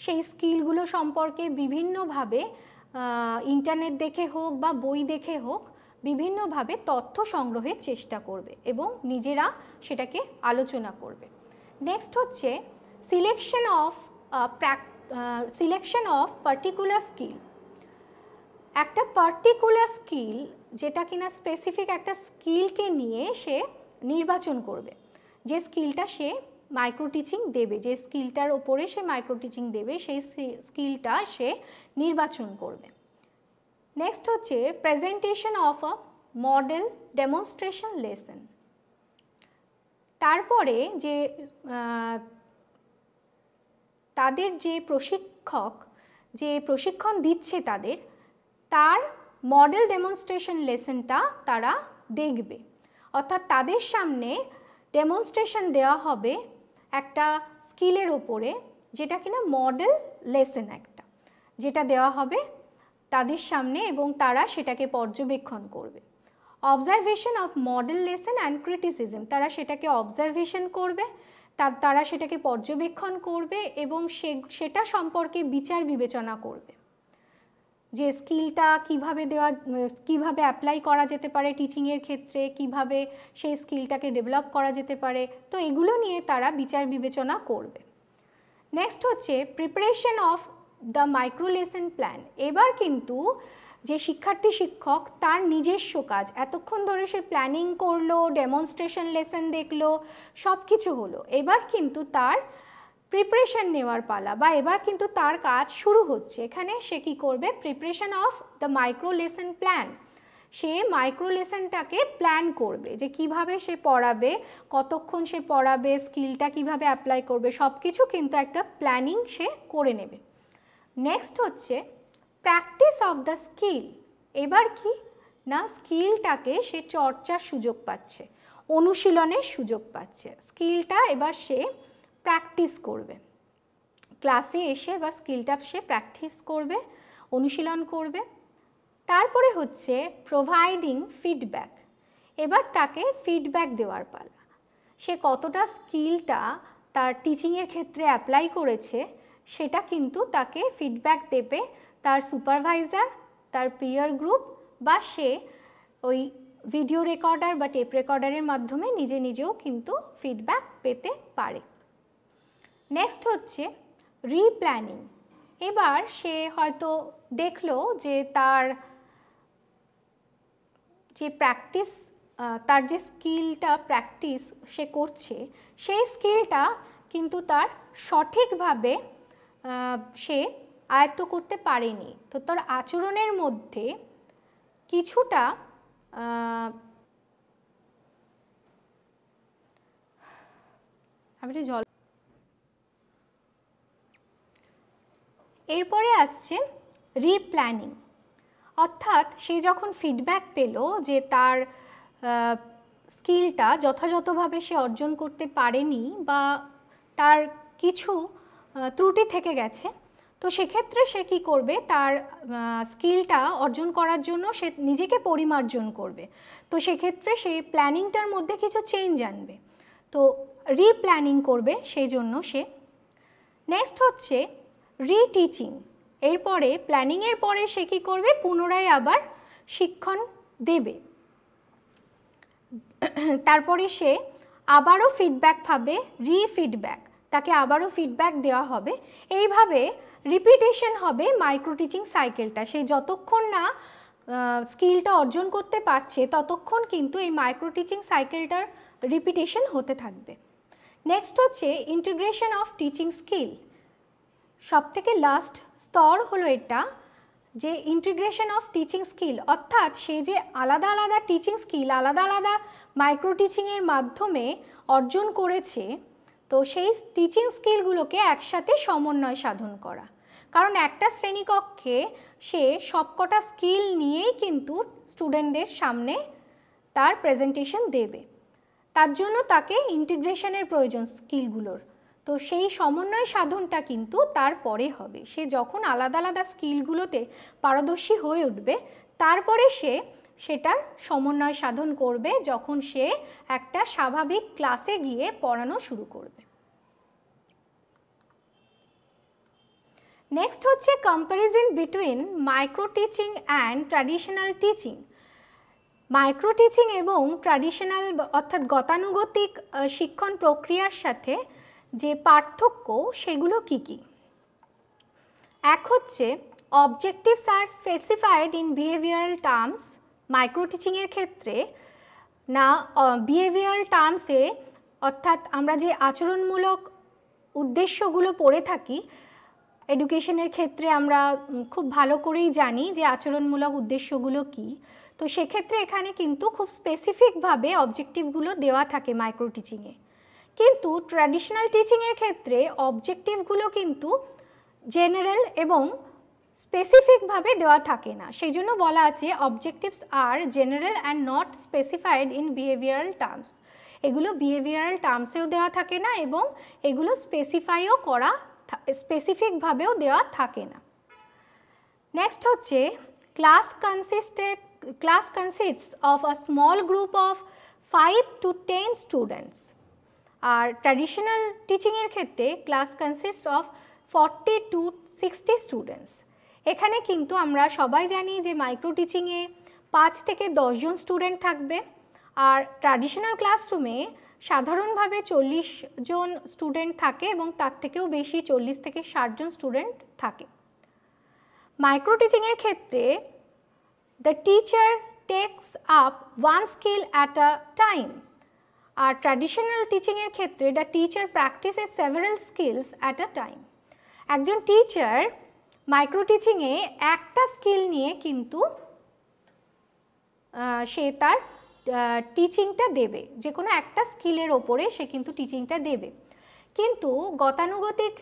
সেই স্কিলগুলো সম্পর্কে বিভিন্নভাবে ইন্টারনেট দেখে হোক বা বই দেখে হোক বিভিন্নভাবে তথ্য সংগ্রহের চেষ্টা করবে এবং নিজেরা সেটাকে আলোচনা করবে নেক্সট হচ্ছে selection of prac selection of particular skill একটা পার্টিকুলার স্কিল যেটা কিনা স্পেসিফিক একটা স্কিলকে নিয়ে সে নির্বাচন করবে যে স্কিলটা সে মাইক্রো টিচিং দেবে যে স্কিলটার ওপরে সে মাইক্রো টিচিং দেবে সেই স্কিলটা সে নির্বাচন করবে নেক্সট হচ্ছে presentation of a model demonstration lesson তারপরে যে তাদের যে প্রশিক্ষক যে প্রশিক্ষণ দিচ্ছে তাদের তার মডেল ডেমনস্ট্রেশন লেসনটা তারা দেখবে অর্থাৎ তাদের সামনে ডেমনস্ট্রেশন দেওয়া হবে একটা স্কিলের ওপরে যেটা কিনা মডেল লেসেন একটা যেটা দেওয়া হবে তাদের সামনে এবং তারা সেটাকে পর্যবেক্ষণ করবে observation of model lesson and criticism তারা সেটাকে অবজারভেশন করবে তার তারা সেটাকে পর্যবেক্ষণ করবে এবং সে সেটা সম্পর্কে বিচার বিবেচনা করবে যে স্কিলটা কিভাবে দেওয়া কিভাবে অ্যাপ্লাই করা যেতে পারে টিচিংয়ের ক্ষেত্রে কিভাবে সেই স্কিলটাকে ডেভেলপ করা যেতে পারে তো এগুলো নিয়ে তারা বিচার বিবেচনা করবে নেক্সট হচ্ছে preparation of the micro lesson plan এবার কিন্তু যে শিক্ষার্থী শিক্ষক তার নিজস্ব কাজ এতক্ষণ ধরে সে প্ল্যানিং করলো ডেমনস্ট্রেশন লেসেন দেখলো সব কিছু হলো এবার কিন্তু তার প্রিপারেশন নেওয়ার পালা বা এবার কিন্তু তার কাজ শুরু হচ্ছে এখানে সে কি করবে preparation of the micro lesson plan সে মাইক্রো লেসেনটাকে প্ল্যান করবে যে কিভাবে সে পড়াবে কতক্ষণ সে পড়াবে স্কিলটা কিভাবে অ্যাপ্লাই করবে সব কিছু কিন্তু একটা প্ল্যানিং সে করে নেবে নেক্সট হচ্ছে প্র্যাকটিস অফ দ্য স্কিল এবার কি না স্কিলটাকে সে চর্চার সুযোগ পাচ্ছে অনুশীলনের সুযোগ পাচ্ছে স্কিলটা এবার সে প্র্যাকটিস করবে ক্লাসে এসে এবার স্কিলটা সে প্র্যাকটিস করবে অনুশীলন করবে তারপরে হচ্ছে প্রোভাইডিং ফিডব্যাক এবার তাকে ফিডব্যাক দেওয়ার পালা সে কতটা স্কিলটা তার টিচিংয়ের ক্ষেত্রে অ্যাপ্লাই করেছে সেটা কিন্তু তাকে ফিডব্যাক দেবে তার সুপারভাইজার তার পিয়ার গ্রুপ বা সে ওই ভিডিও রেকর্ডার বা টেপ রেকর্ডারের মাধ্যমে নিজে নিজেও কিন্তু ফিডব্যাক পেতে পারে নেক্সট হচ্ছে রিপ্ল্যানিং এবার সে হয়তো দেখলো যে তার যে প্র্যাকটিস তার যে স্কিলটা প্র্যাকটিস সে করছে সেই স্কিলটা কিন্তু তার সঠিকভাবে সে আয়ত্ত করতে পারেনি তো তার আচরণের মধ্যে কিছুটা আমি জল এরপরে আসছে রিপ্ল্যানিং অর্থাৎ সে যখন ফিডব্যাক পেল যে তার স্কিলটা যথাযথভাবে সে অর্জন করতে পারেনি বা তার কিছু ত্রুটি থেকে গেছে তো সেক্ষেত্রে সে কি করবে তার স্কিলটা অর্জন করার জন্য সে নিজেকে পরিমার্জন করবে তো সেক্ষেত্রে সেই প্ল্যানিংটার মধ্যে কিছু চেঞ্জ আনবে তো রিপ্ল্যানিং করবে সেই জন্য সে নেক্সট হচ্ছে রিটিচিং এরপরে প্ল্যানিংয়ের পরে সে কী করবে পুনরায় আবার শিক্ষণ দেবে তারপরে সে আবারও ফিডব্যাক পাবে রিফিডব্যাক তাকে আবারও ফিডব্যাক দেওয়া হবে এইভাবে রিপিটেশন হবে মাইক্রো টিচিং সাইকেলটা সেই যতক্ষণ না স্কিলটা অর্জন করতে পারছে ততক্ষণ কিন্তু এই মাইক্রো টিচিং সাইকেলটার রিপিটেশন হতে থাকবে নেক্সট হচ্ছে ইন্টিগ্রেশন অফ টিচিং স্কিল সবথেকে লাস্ট স্তর হলো এটা যে ইন্টিগ্রেশন অফ টিচিং স্কিল অর্থাৎ সে যে আলাদা আলাদা টিচিং স্কিল আলাদা আলাদা মাইক্রো টিচিংয়ের মাধ্যমে অর্জন করেছে তো সেই টিচিং স্কিলগুলোকে একসাথে সমন্বয় সাধন করা কারণ একটা শ্রেণীকক্ষে সে সবকটা স্কিল নিয়েই কিন্তু স্টুডেন্টদের সামনে তার প্রেজেন্টেশন দেবে তার জন্য তাকে ইন্টিগ্রেশনের প্রয়োজন স্কিলগুলোর তো সেই সমন্বয় সাধনটা কিন্তু তারপরে হবে সে যখন আলাদা আলাদা স্কিলগুলোতে পারদর্শী হয়ে উঠবে তারপরে সে সেটার সমন্বয় সাধন করবে যখন সে একটা স্বাভাবিক ক্লাসে গিয়ে পড়ানো শুরু করবে নেক্সট হচ্ছে comparison between micro teaching and traditional teaching micro teaching এবং ট্র্যাডিশনাল অর্থাৎ গতানুগতিক শিক্ষণ প্রক্রিয়ার সাথে যে পার্থক্য সেগুলো কি কি। এক হচ্ছে objectives are specified in behavioural terms micro টিচিংয়ের ক্ষেত্রে না বিহেভিয়ারাল টার্মসে অর্থাৎ আমরা যে আচরণমূলক উদ্দেশ্যগুলো পড়ে থাকি এডুকেশনের ক্ষেত্রে আমরা খুব ভালো করেই জানি যে আচরণমূলক উদ্দেশ্যগুলো কি তো সেক্ষেত্রে এখানে কিন্তু খুব স্পেসিফিকভাবে অবজেক্টিভগুলো দেওয়া থাকে মাইক্রো টিচিংয়ে কিন্তু ট্র্যাডিশনাল টিচিংয়ের ক্ষেত্রে অবজেক্টিভগুলো কিন্তু জেনারেল এবং স্পেসিফিকভাবে দেওয়া থাকে না সেই জন্য বলা আছে objectives are general and not specified in behavioural terms এগুলো বিহেভিয়ারাল টার্মসেও দেওয়া থাকে না এবং এগুলো স্পেসিফাইও করা স্পেসিফিকভাবেও দেওয়া থাকে না নেক্সট হচ্ছে class consisted class consists of a small group of five to ten students আর ট্র্যাডিশনাল টিচিংয়ের ক্ষেত্রে class consist of forty to sixty students এখানে কিন্তু আমরা সবাই জানি যে মাইক্রো টিচিংয়ে পাঁচ থেকে দশজন স্টুডেন্ট থাকবে আর ট্র্যাডিশনাল ক্লাসরুমে সাধারণভাবে চল্লিশ জন স্টুডেন্ট থাকে এবং তার থেকেও বেশি চল্লিশ থেকে ষাট জন স্টুডেন্ট থাকে মাইক্রো টিচিংয়ের ক্ষেত্রে the teacher takes up one skill at a time আর ট্র্যাডিশনাল টিচিংয়ের ক্ষেত্রে the teacher practice a several skills at a time একজন টিচার মাইক্রো টিচিংয়ে একটা স্কিল নিয়ে কিন্তু সে তার টিচিংটা দেবে যে কোনো একটা স্কিলের ওপরে সে কিন্তু টিচিংটা দেবে কিন্তু গতানুগতিক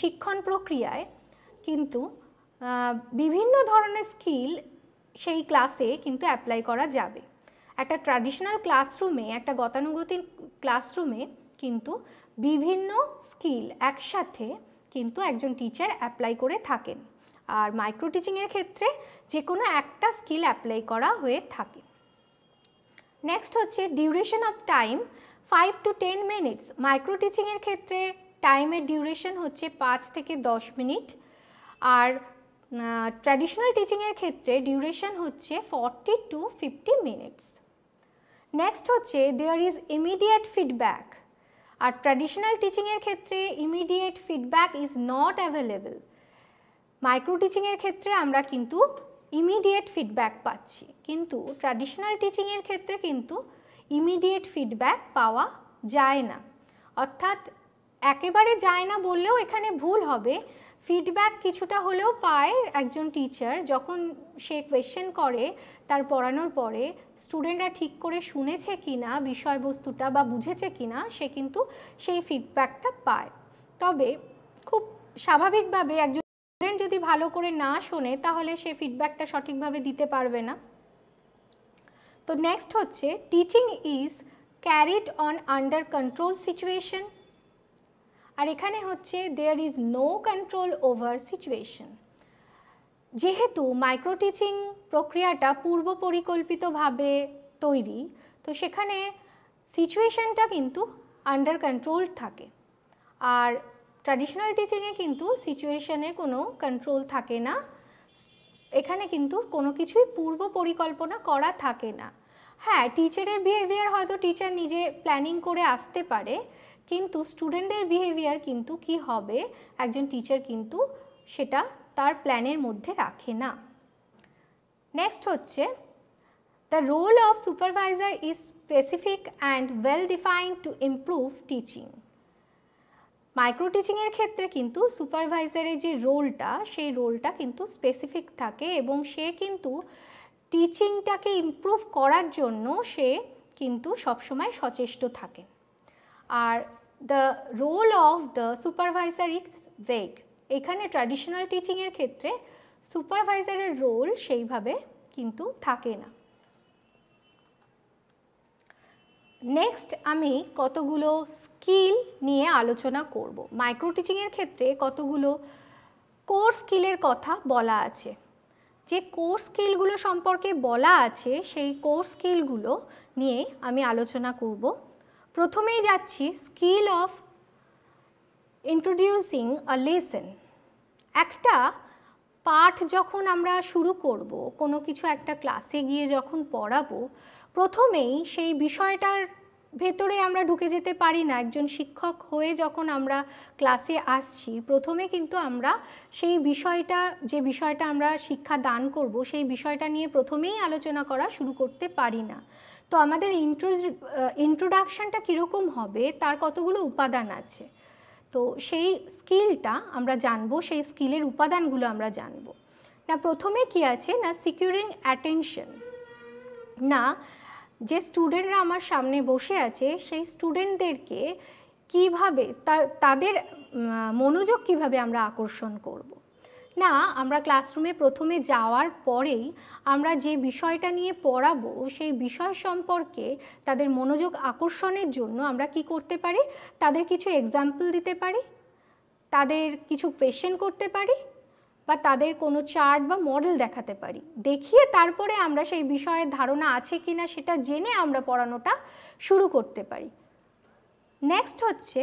শিক্ষণ প্রক্রিয়ায় কিন্তু বিভিন্ন ধরনের স্কিল সেই ক্লাসে কিন্তু অ্যাপ্লাই করা যাবে একটা ট্র্যাডিশনাল ক্লাসরুমে একটা গতানুগতিক ক্লাসরুমে কিন্তু বিভিন্ন স্কিল একসাথে কিন্তু একজন টিচার অ্যাপ্লাই করে থাকেন আর মাইক্রো টিচিংয়ের ক্ষেত্রে যে কোনো একটা স্কিল অ্যাপ্লাই করা হয়ে থাকে নেক্সট হচ্ছে duration of time five to ten minutes micro টিচিংয়ের ক্ষেত্রে টাইমের ডিউরেশন হচ্ছে পাঁচ থেকে দশ মিনিট আর ট্র্যাডিশনাল টিচিংয়ের ক্ষেত্রে ডিউরেশন হচ্ছে forty to fifty minutes next হচ্ছে দেয়ার ইজ ইমিডিয়েট ফিডব্যাক আর ট্র্যাডিশনাল টিচিংয়ের ক্ষেত্রে immediate feedback is not available micro টিচিংয়ের ক্ষেত্রে আমরা কিন্তু ইমিডিয়েট ফিডব্যাক পাচ্ছি কিন্তু ট্র্যাডিশনাল টিচিংয়ের ক্ষেত্রে কিন্তু ইমিডিয়েট ফিডব্যাক পাওয়া যায় না অর্থাৎ একেবারে যায় না বললেও এখানে ভুল হবে ফিডব্যাক কিছুটা হলেও পায় একজন টিচার যখন সে কোয়েশ্চেন করে তার পড়ানোর পরে স্টুডেন্টরা ঠিক করে শুনেছে কি না বিষয়বস্তুটা বা বুঝেছে কি না সে কিন্তু সেই ফিডব্যাকটা পায় তবে খুব স্বাভাবিকভাবে একজন স্টুডেন্ট যদি ভালো করে না শোনে তাহলে সে ফিডব্যাকটা সঠিকভাবে দিতে পারবে না তো নেক্সট হচ্ছে teaching is carried on under control situation আর এখানে হচ্ছে there is no control over situation যেহেতু মাইক্রো টিচিং প্রক্রিয়াটা পূর্ব পরিকল্পিতভাবে তৈরি তো সেখানে সিচুয়েশনটা কিন্তু আন্ডার কন্ট্রোল থাকে আর ট্র্যাডিশনাল টিচিংয়ে কিন্তু সিচুয়েশনের কোনো কন্ট্রোল থাকে না এখানে কিন্তু কোনো কিছুই পূর্ব পরিকল্পনা করা থাকে না হ্যাঁ টিচারের বিহেভিয়ার হয়তো টিচার নিজে প্ল্যানিং করে আসতে পারে কিন্তু স্টুডেন্টদের বিহেভিয়ার কিন্তু কি হবে একজন টিচার কিন্তু সেটা তার প্ল্যানের মধ্যে রাখে না নেক্সট হচ্ছে the role of supervisor is specific and well defined to improve teaching micro টিচিংয়ের ক্ষেত্রে কিন্তু সুপারভাইজারের যে রোলটা সেই রোলটা কিন্তু স্পেসিফিক থাকে এবং সে কিন্তু টিচিংটাকে ইমপ্রুভ করার জন্য সে কিন্তু সবসময় সচেষ্ট থাকে আর the role of the supervisor is vague এখানে ট্র্যাডিশনাল টিচিংয়ের ক্ষেত্রে সুপারভাইজারের রোল সেইভাবে কিন্তু থাকে না নেক্সট আমি কতগুলো স্কিল নিয়ে আলোচনা করব মাইক্রো টিচিংয়ের ক্ষেত্রে কতগুলো কোর স্কিলের কথা বলা আছে যে কোর স্কিলগুলো সম্পর্কে বলা আছে সেই কোর স্কিলগুলো নিয়ে আমি আলোচনা করব প্রথমেই যাচ্ছি skill of introducing a lesson একটা পাঠ যখন আমরা শুরু করব কোনো কিছু একটা ক্লাসে গিয়ে যখন পড়াবো প্রথমেই সেই বিষয়টার ভেতরে আমরা ঢুকে যেতে পারি না একজন শিক্ষক হয়ে যখন আমরা ক্লাসে আসছি প্রথমে কিন্তু আমরা সেই বিষয়টা যে বিষয়টা আমরা শিক্ষা দান করব সেই বিষয়টা নিয়ে প্রথমেই আলোচনা করা শুরু করতে পারি না তো আমাদের ইন্ট্রো ইন্ট্রোডাকশানটা কীরকম হবে তার কতগুলো উপাদান আছে তো সেই স্কিলটা আমরা জানবো সেই স্কিলের উপাদানগুলো আমরা জানবো না প্রথমে কি আছে না সিকিউরিং অ্যাটেনশন না যে স্টুডেন্টরা আমার সামনে বসে আছে সেই স্টুডেন্টদেরকে কিভাবে তাদের মনোযোগ কিভাবে আমরা আকর্ষণ করব। না আমরা ক্লাসরুমে প্রথমে যাওয়ার পরেই আমরা যে বিষয়টা নিয়ে পড়াবো সেই বিষয় সম্পর্কে তাদের মনোযোগ আকর্ষণের জন্য আমরা কি করতে পারি তাদের কিছু এক্সাম্পল দিতে পারি তাদের কিছু কোয়েশ্চেন করতে পারি বা তাদের কোনো চার্ট বা মডেল দেখাতে পারি দেখিয়ে তারপরে আমরা সেই বিষয়ের ধারণা আছে কি না সেটা জেনে আমরা পড়ানোটা শুরু করতে পারি নেক্সট হচ্ছে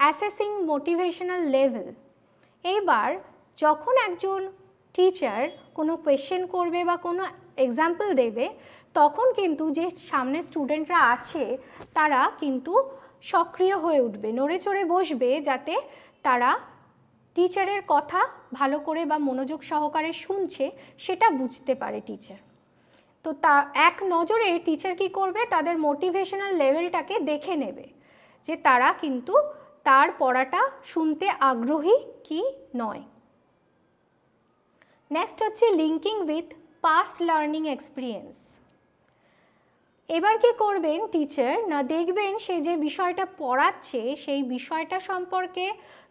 অ্যাসেসিং মোটিভেশনাল লেভেল এইবার যখন একজন টিচার কোনো কোয়েশ্চেন করবে বা কোনো এক্সাম্পল দেবে তখন কিন্তু যে সামনে স্টুডেন্টরা আছে তারা কিন্তু সক্রিয় হয়ে উঠবে নড়ে চড়ে বসবে যাতে তারা টিচারের কথা ভালো করে বা মনোযোগ সহকারে শুনছে সেটা বুঝতে পারে টিচার তো তা এক নজরে টিচার কি করবে তাদের মোটিভেশনাল লেভেলটাকে দেখে নেবে যে তারা কিন্তু তার পড়াটা শুনতে আগ্রহী কি নয় নেক্সট হচ্ছে linking with past learning experience এবার কি করবেন টিচার না দেখবেন সে যে বিষয়টা পড়াচ্ছে সেই বিষয়টা সম্পর্কে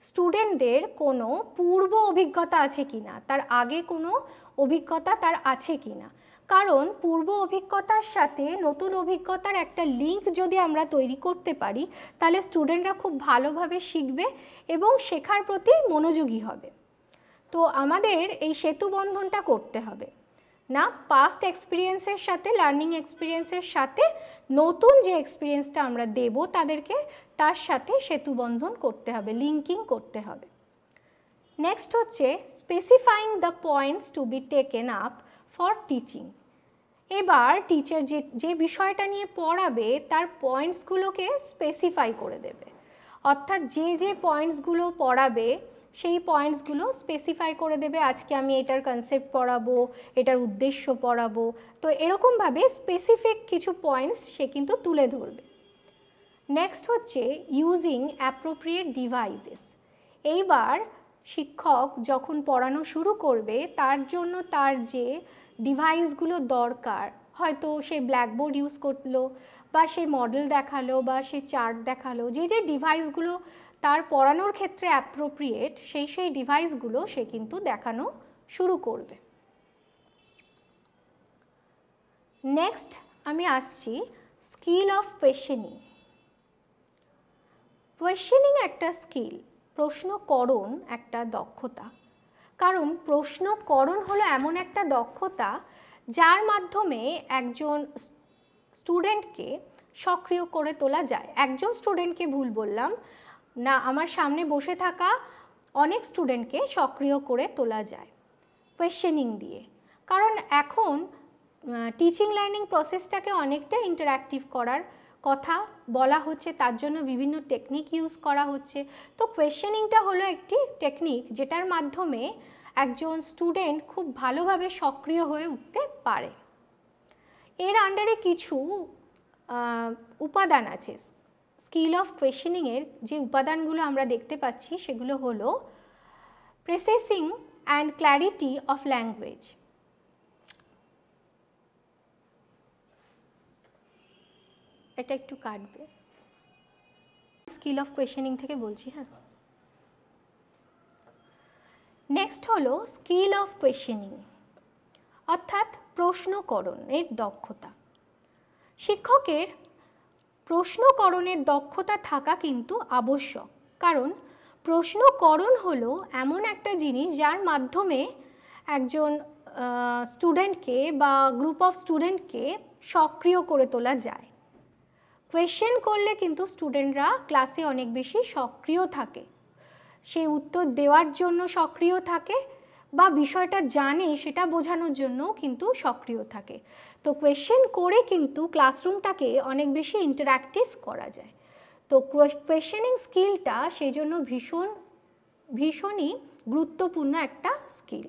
স্টুডেন্টদের কোনো পূর্ব অভিজ্ঞতা আছে কি না তার আগে কোনো অভিজ্ঞতা তার আছে কি না কারণ পূর্ব অভিজ্ঞতার সাথে নতুন অভিজ্ঞতার একটা লিঙ্ক যদি আমরা তৈরি করতে পারি তাহলে স্টুডেন্টরা খুব ভালোভাবে শিখবে এবং শেখার প্রতি মনোযোগী হবে তো আমাদের এই সেতু বন্ধনটা করতে হবে না পাস্ট এক্সপিরিয়েন্সের সাথে লার্নিং এক্সপিরিয়েন্সের সাথে নতুন যে এক্সপিরিয়েন্সটা আমরা দেব তাদেরকে তার সাথে সেতু বন্ধন করতে হবে লিঙ্কিং করতে হবে নেক্সট হচ্ছে specifying the points to be taken up for teaching এবার টিচার যে যে বিষয়টা নিয়ে পড়াবে তার পয়েন্টসগুলোকে স্পেসিফাই করে দেবে অর্থাৎ যে যে পয়েন্টসগুলো পড়াবে সেই পয়েন্টসগুলো স্পেসিফাই করে দেবে আজকে আমি এটার কনসেপ্ট পড়াবো এটার উদ্দেশ্য পড়াবো তো এরকমভাবে স্পেসিফিক কিছু পয়েন্টস সে কিন্তু তুলে ধরবে নেক্সট হচ্ছে ইউজিং অ্যাপ্রোপ্রিয়েট ডিভাইসেস এইবার শিক্ষক যখন পড়ানো শুরু করবে তার জন্য তার যে ডিভাইসগুলো দরকার হয়তো সে ব্ল্যাকবোর্ড ইউজ করলো বা সে মডেল দেখালো বা সে চার্ট দেখালো যে যে ডিভাইসগুলো তার পড়ানোর ক্ষেত্রে অ্যাপ্রোপ্রিয়েট সেই সেই ডিভাইসগুলো সে কিন্তু দেখানো শুরু করবে নেক্সট আমি আসছি স্কিল অফ কোয়েশনিং কোয়েশ্চেনিং একটা স্কিল প্রশ্নকরণ একটা দক্ষতা কারণ প্রশ্নকরণ হলো এমন একটা দক্ষতা যার মাধ্যমে একজন স্টুডেন্টকে সক্রিয় করে তোলা যায় একজন স্টুডেন্টকে ভুল বললাম না আমার সামনে বসে থাকা অনেক স্টুডেন্টকে সক্রিয় করে তোলা যায় কোয়েশ্চেনিং দিয়ে কারণ এখন টিচিং লার্নিং প্রসেসটাকে অনেকটা ইন্টারঅ্যাক্টিভ করার কথা বলা হচ্ছে তার জন্য বিভিন্ন টেকনিক ইউজ করা হচ্ছে তো কোয়েশ্চেনিংটা হলো একটি টেকনিক যেটার মাধ্যমে একজন স্টুডেন্ট খুব ভালোভাবে সক্রিয় হয়ে উঠতে পারে এর আন্ডারে কিছু উপাদান আছে স্কিল অফ কোয়েশ্চেনিংয়ের যে উপাদানগুলো আমরা দেখতে পাচ্ছি সেগুলো হলো processing and clarity of language এটা একটু কাটবে স্কিল অফ কোয়েশনিং থেকে বলছি হ্যাঁ নেক্সট হলো স্কিল অফ কোয়েশনিং অর্থাৎ প্রশ্নকরণের দক্ষতা শিক্ষকের প্রশ্নকরণের দক্ষতা থাকা কিন্তু আবশ্যক কারণ প্রশ্নকরণ হলো এমন একটা জিনিস যার মাধ্যমে একজন স্টুডেন্টকে বা গ্রুপ অফ স্টুডেন্টকে সক্রিয় করে তোলা যায় কোয়েশ্চেন করলে কিন্তু স্টুডেন্টরা ক্লাসে অনেক বেশি সক্রিয় থাকে সেই উত্তর দেওয়ার জন্য সক্রিয় থাকে বা বিষয়টা জানে সেটা বোঝানোর জন্য কিন্তু সক্রিয় থাকে তো কোয়েশ্চেন করে কিন্তু ক্লাসরুমটাকে অনেক বেশি ইন্টারাক্টিভ করা যায় তো কোয়েশ্চেনিং স্কিলটা সেই জন্য ভীষণ ভীষণই গুরুত্বপূর্ণ একটা স্কিল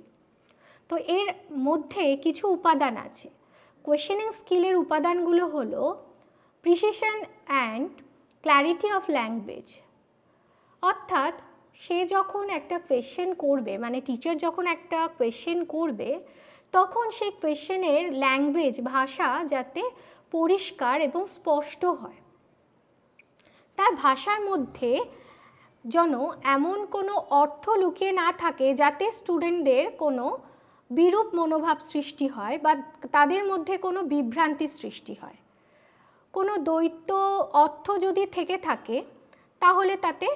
তো এর মধ্যে কিছু উপাদান আছে কোয়েশ্চেনিং স্কিলের উপাদানগুলো হলো precision and clarity of language অর্থাৎ সে যখন একটা কোয়েশ্চেন করবে মানে টিচার যখন একটা কোয়েশ্চেন করবে তখন সেই কোয়েশ্চেনের ল্যাঙ্গুয়েজ ভাষা যাতে পরিষ্কার এবং স্পষ্ট হয় তার ভাষার মধ্যে যেন এমন কোনো অর্থ লুকিয়ে না থাকে যাতে স্টুডেন্টদের কোনো বিরূপ মনোভাব সৃষ্টি হয় বা তাদের মধ্যে কোনো বিভ্রান্তি সৃষ্টি হয় কোনো দ্বৈত অর্থ যদি থেকে থাকে তাহলে তাতে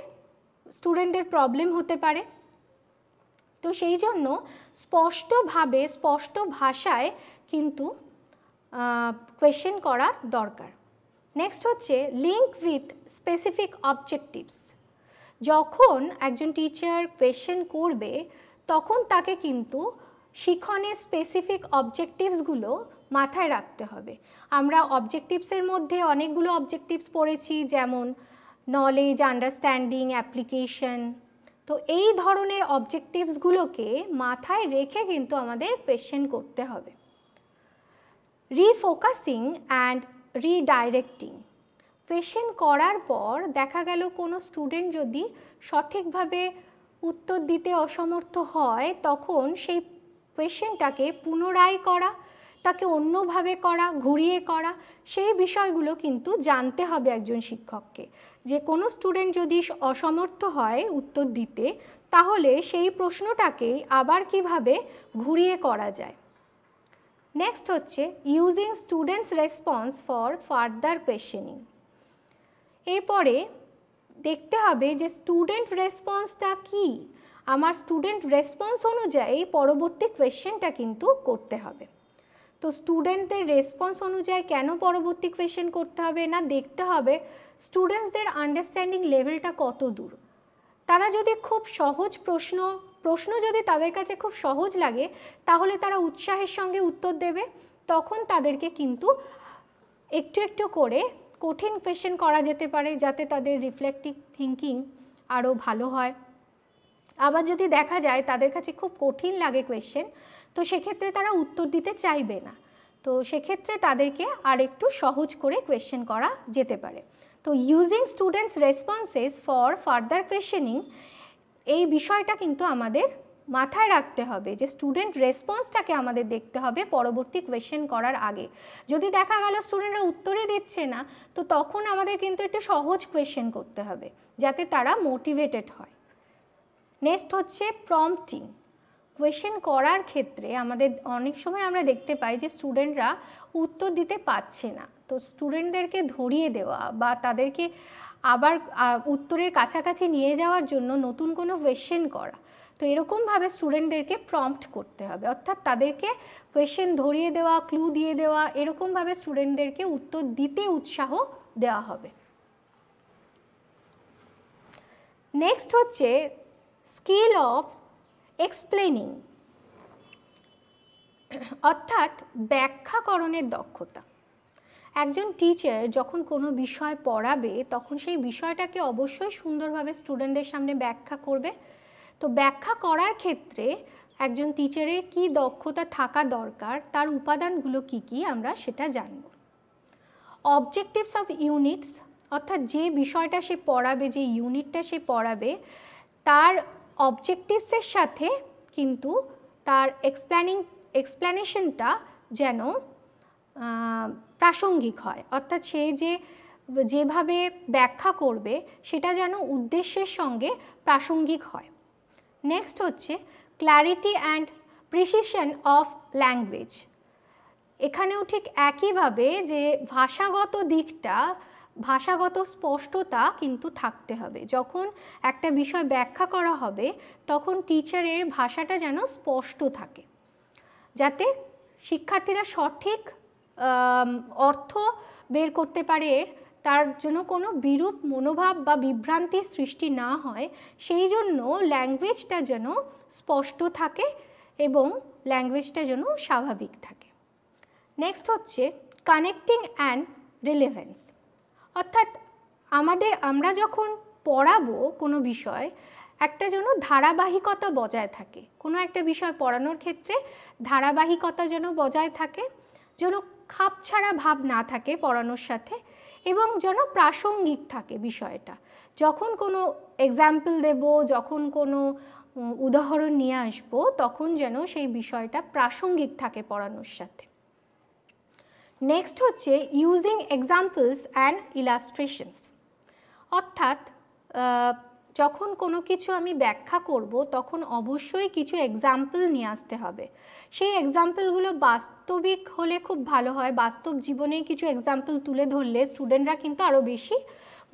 স্টুডেন্টদের প্রবলেম হতে পারে তো সেই জন্য স্পষ্টভাবে স্পষ্ট ভাষায় কিন্তু কোয়েশ্চেন করা দরকার নেক্সট হচ্ছে লিঙ্ক উইথ স্পেসিফিক অবজেক্টিভস যখন একজন টিচার কোয়েশ্চেন করবে তখন তাকে কিন্তু শিক্ষণের স্পেসিফিক অবজেক্টিভসগুলো মাথায় রাখতে হবে আমরা অবজেক্টিভসের মধ্যে অনেকগুলো অবজেক্টিভস পড়েছি যেমন নলেজ আন্ডারস্ট্যান্ডিং অ্যাপ্লিকেশন তো এই ধরনের অবজেক্টিভসগুলোকে মাথায় রেখে কিন্তু আমাদের কোয়েশ্চেন করতে হবে রিফোকাসিং অ্যান্ড রিডাইরেক্টিং কোয়েশ্চেন করার পর দেখা গেল কোনো স্টুডেন্ট যদি সঠিকভাবে উত্তর দিতে অসমর্থ হয় তখন সেই কোয়েশ্চেনটাকে পুনরায় করা তাকে অন্যভাবে করা ঘুরিয়ে করা সেই বিষয়গুলো কিন্তু জানতে হবে একজন শিক্ষককে যে কোনো স্টুডেন্ট যদি অসমর্থ হয় উত্তর দিতে তাহলে সেই প্রশ্নটাকেই আবার কিভাবে ঘুরিয়ে করা যায় নেক্সট হচ্ছে using students response for further questioning এরপরে দেখতে হবে যে স্টুডেন্ট রেসপন্সটা কি আমার স্টুডেন্ট রেসপন্স অনুযায়ী পরবর্তী কোয়েশ্চেনটা কিন্তু করতে হবে তো স্টুডেন্টদের রেসপন্স অনুযায়ী কেন পরবর্তী কোয়েশ্চেন করতে হবে না দেখতে হবে স্টুডেন্টসদের আন্ডারস্ট্যান্ডিং লেভেলটা কত দূর তারা যদি খুব সহজ প্রশ্ন প্রশ্ন যদি তাদের কাছে খুব সহজ লাগে তাহলে তারা উৎসাহের সঙ্গে উত্তর দেবে তখন তাদেরকে কিন্তু একটু একটু করে কঠিন কোয়েশ্চেন করা যেতে পারে যাতে তাদের রিফ্লেক্টিভ থিঙ্কিং আরও ভালো হয় আবার যদি দেখা যায় তাদের কাছে খুব কঠিন লাগে কোয়েশ্চেন তো সেক্ষেত্রে তারা উত্তর দিতে চাইবে না তো সেক্ষেত্রে তাদেরকে আর একটু সহজ করে কোয়েশ্চেন করা যেতে পারে তো using students responses for further questioning এই বিষয়টা কিন্তু আমাদের মাথায় রাখতে হবে যে স্টুডেন্ট রেসপন্সটাকে আমাদের দেখতে হবে পরবর্তী কোয়েশ্চেন করার আগে যদি দেখা গেল স্টুডেন্টরা উত্তরই দিচ্ছে না তো তখন আমাদের কিন্তু একটু সহজ কোয়েশ্চেন করতে হবে যাতে তারা মোটিভেটেড হয় নেক্সট হচ্ছে প্রম্পটিং কোয়েশ্চেন করার ক্ষেত্রে আমাদের অনেক সময় আমরা দেখতে পাই যে স্টুডেন্টরা উত্তর দিতে পারছে না তো স্টুডেন্টদেরকে ধরিয়ে দেওয়া বা তাদেরকে আবার উত্তরের কাছাকাছি নিয়ে যাওয়ার জন্য নতুন কোনো কোয়েশ্চেন করা তো এরকমভাবে স্টুডেন্টদেরকে প্রম্পট করতে হবে অর্থাৎ তাদেরকে কোয়েশ্চেন ধরিয়ে দেওয়া ক্লু দিয়ে দেওয়া এরকমভাবে স্টুডেন্টদেরকে উত্তর দিতে উৎসাহ দেওয়া হবে নেক্সট হচ্ছে স্কিল অফ এক্সপ্লেনিং অর্থাৎ ব্যাখ্যাকরণের দক্ষতা একজন টিচার যখন কোনো বিষয় পড়াবে তখন সেই বিষয়টাকে অবশ্যই সুন্দরভাবে স্টুডেন্টদের সামনে ব্যাখ্যা করবে তো ব্যাখ্যা করার ক্ষেত্রে একজন টিচারের কি দক্ষতা থাকা দরকার তার উপাদানগুলো কি কি আমরা সেটা জানব অবজেক্টিভস অফ ইউনিটস অর্থাৎ যে বিষয়টা সে পড়াবে যে ইউনিটটা সে পড়াবে তার অবজেক্টিভসের সাথে কিন্তু তার এক্সপ্ল্যানিং এক্সপ্ল্যানেশনটা যেন প্রাসঙ্গিক হয় অর্থাৎ সে যে যেভাবে ব্যাখ্যা করবে সেটা যেন উদ্দেশ্যের সঙ্গে প্রাসঙ্গিক হয় নেক্সট হচ্ছে clarity and precision of language এখানেও ঠিক একইভাবে যে ভাষাগত দিকটা ভাষাগত স্পষ্টতা কিন্তু থাকতে হবে যখন একটা বিষয় ব্যাখ্যা করা হবে তখন টিচারের ভাষাটা যেন স্পষ্ট থাকে যাতে শিক্ষার্থীরা সঠিক অর্থ বের করতে পারে এর তার জন্য কোনো বিরূপ মনোভাব বা বিভ্রান্তির সৃষ্টি না হয় সেই জন্য ল্যাঙ্গুয়েজটা যেন স্পষ্ট থাকে এবং ল্যাঙ্গুয়েজটা যেন স্বাভাবিক থাকে নেক্সট হচ্ছে কানেক্টিং অ্যান্ড রিলেভেন্স অর্থাৎ আমাদের আমরা যখন পড়াবো কোনো বিষয় একটা যেন ধারাবাহিকতা বজায় থাকে কোনো একটা বিষয় পড়ানোর ক্ষেত্রে ধারাবাহিকতা যেন বজায় থাকে যেন খাপ ছাড়া ভাব না থাকে পড়ানোর সাথে এবং যেন প্রাসঙ্গিক থাকে বিষয়টা যখন কোনো এক্সাম্পল দেব যখন কোনো উদাহরণ নিয়ে আসবো তখন যেন সেই বিষয়টা প্রাসঙ্গিক থাকে পড়ানোর সাথে নেক্সট হচ্ছে ইউজিং এক্সাম্পলস অ্যান্ড ইলাস্ট্রেশনস অর্থাৎ যখন কোনো কিছু আমি ব্যাখ্যা করব তখন অবশ্যই কিছু এক্সাম্পল নিয়ে আসতে হবে সেই এক্সাম্পলগুলো বাস্তবিক হলে খুব ভালো হয় বাস্তব জীবনে কিছু এক্সাম্পল তুলে ধরলে স্টুডেন্টরা কিন্তু আরও বেশি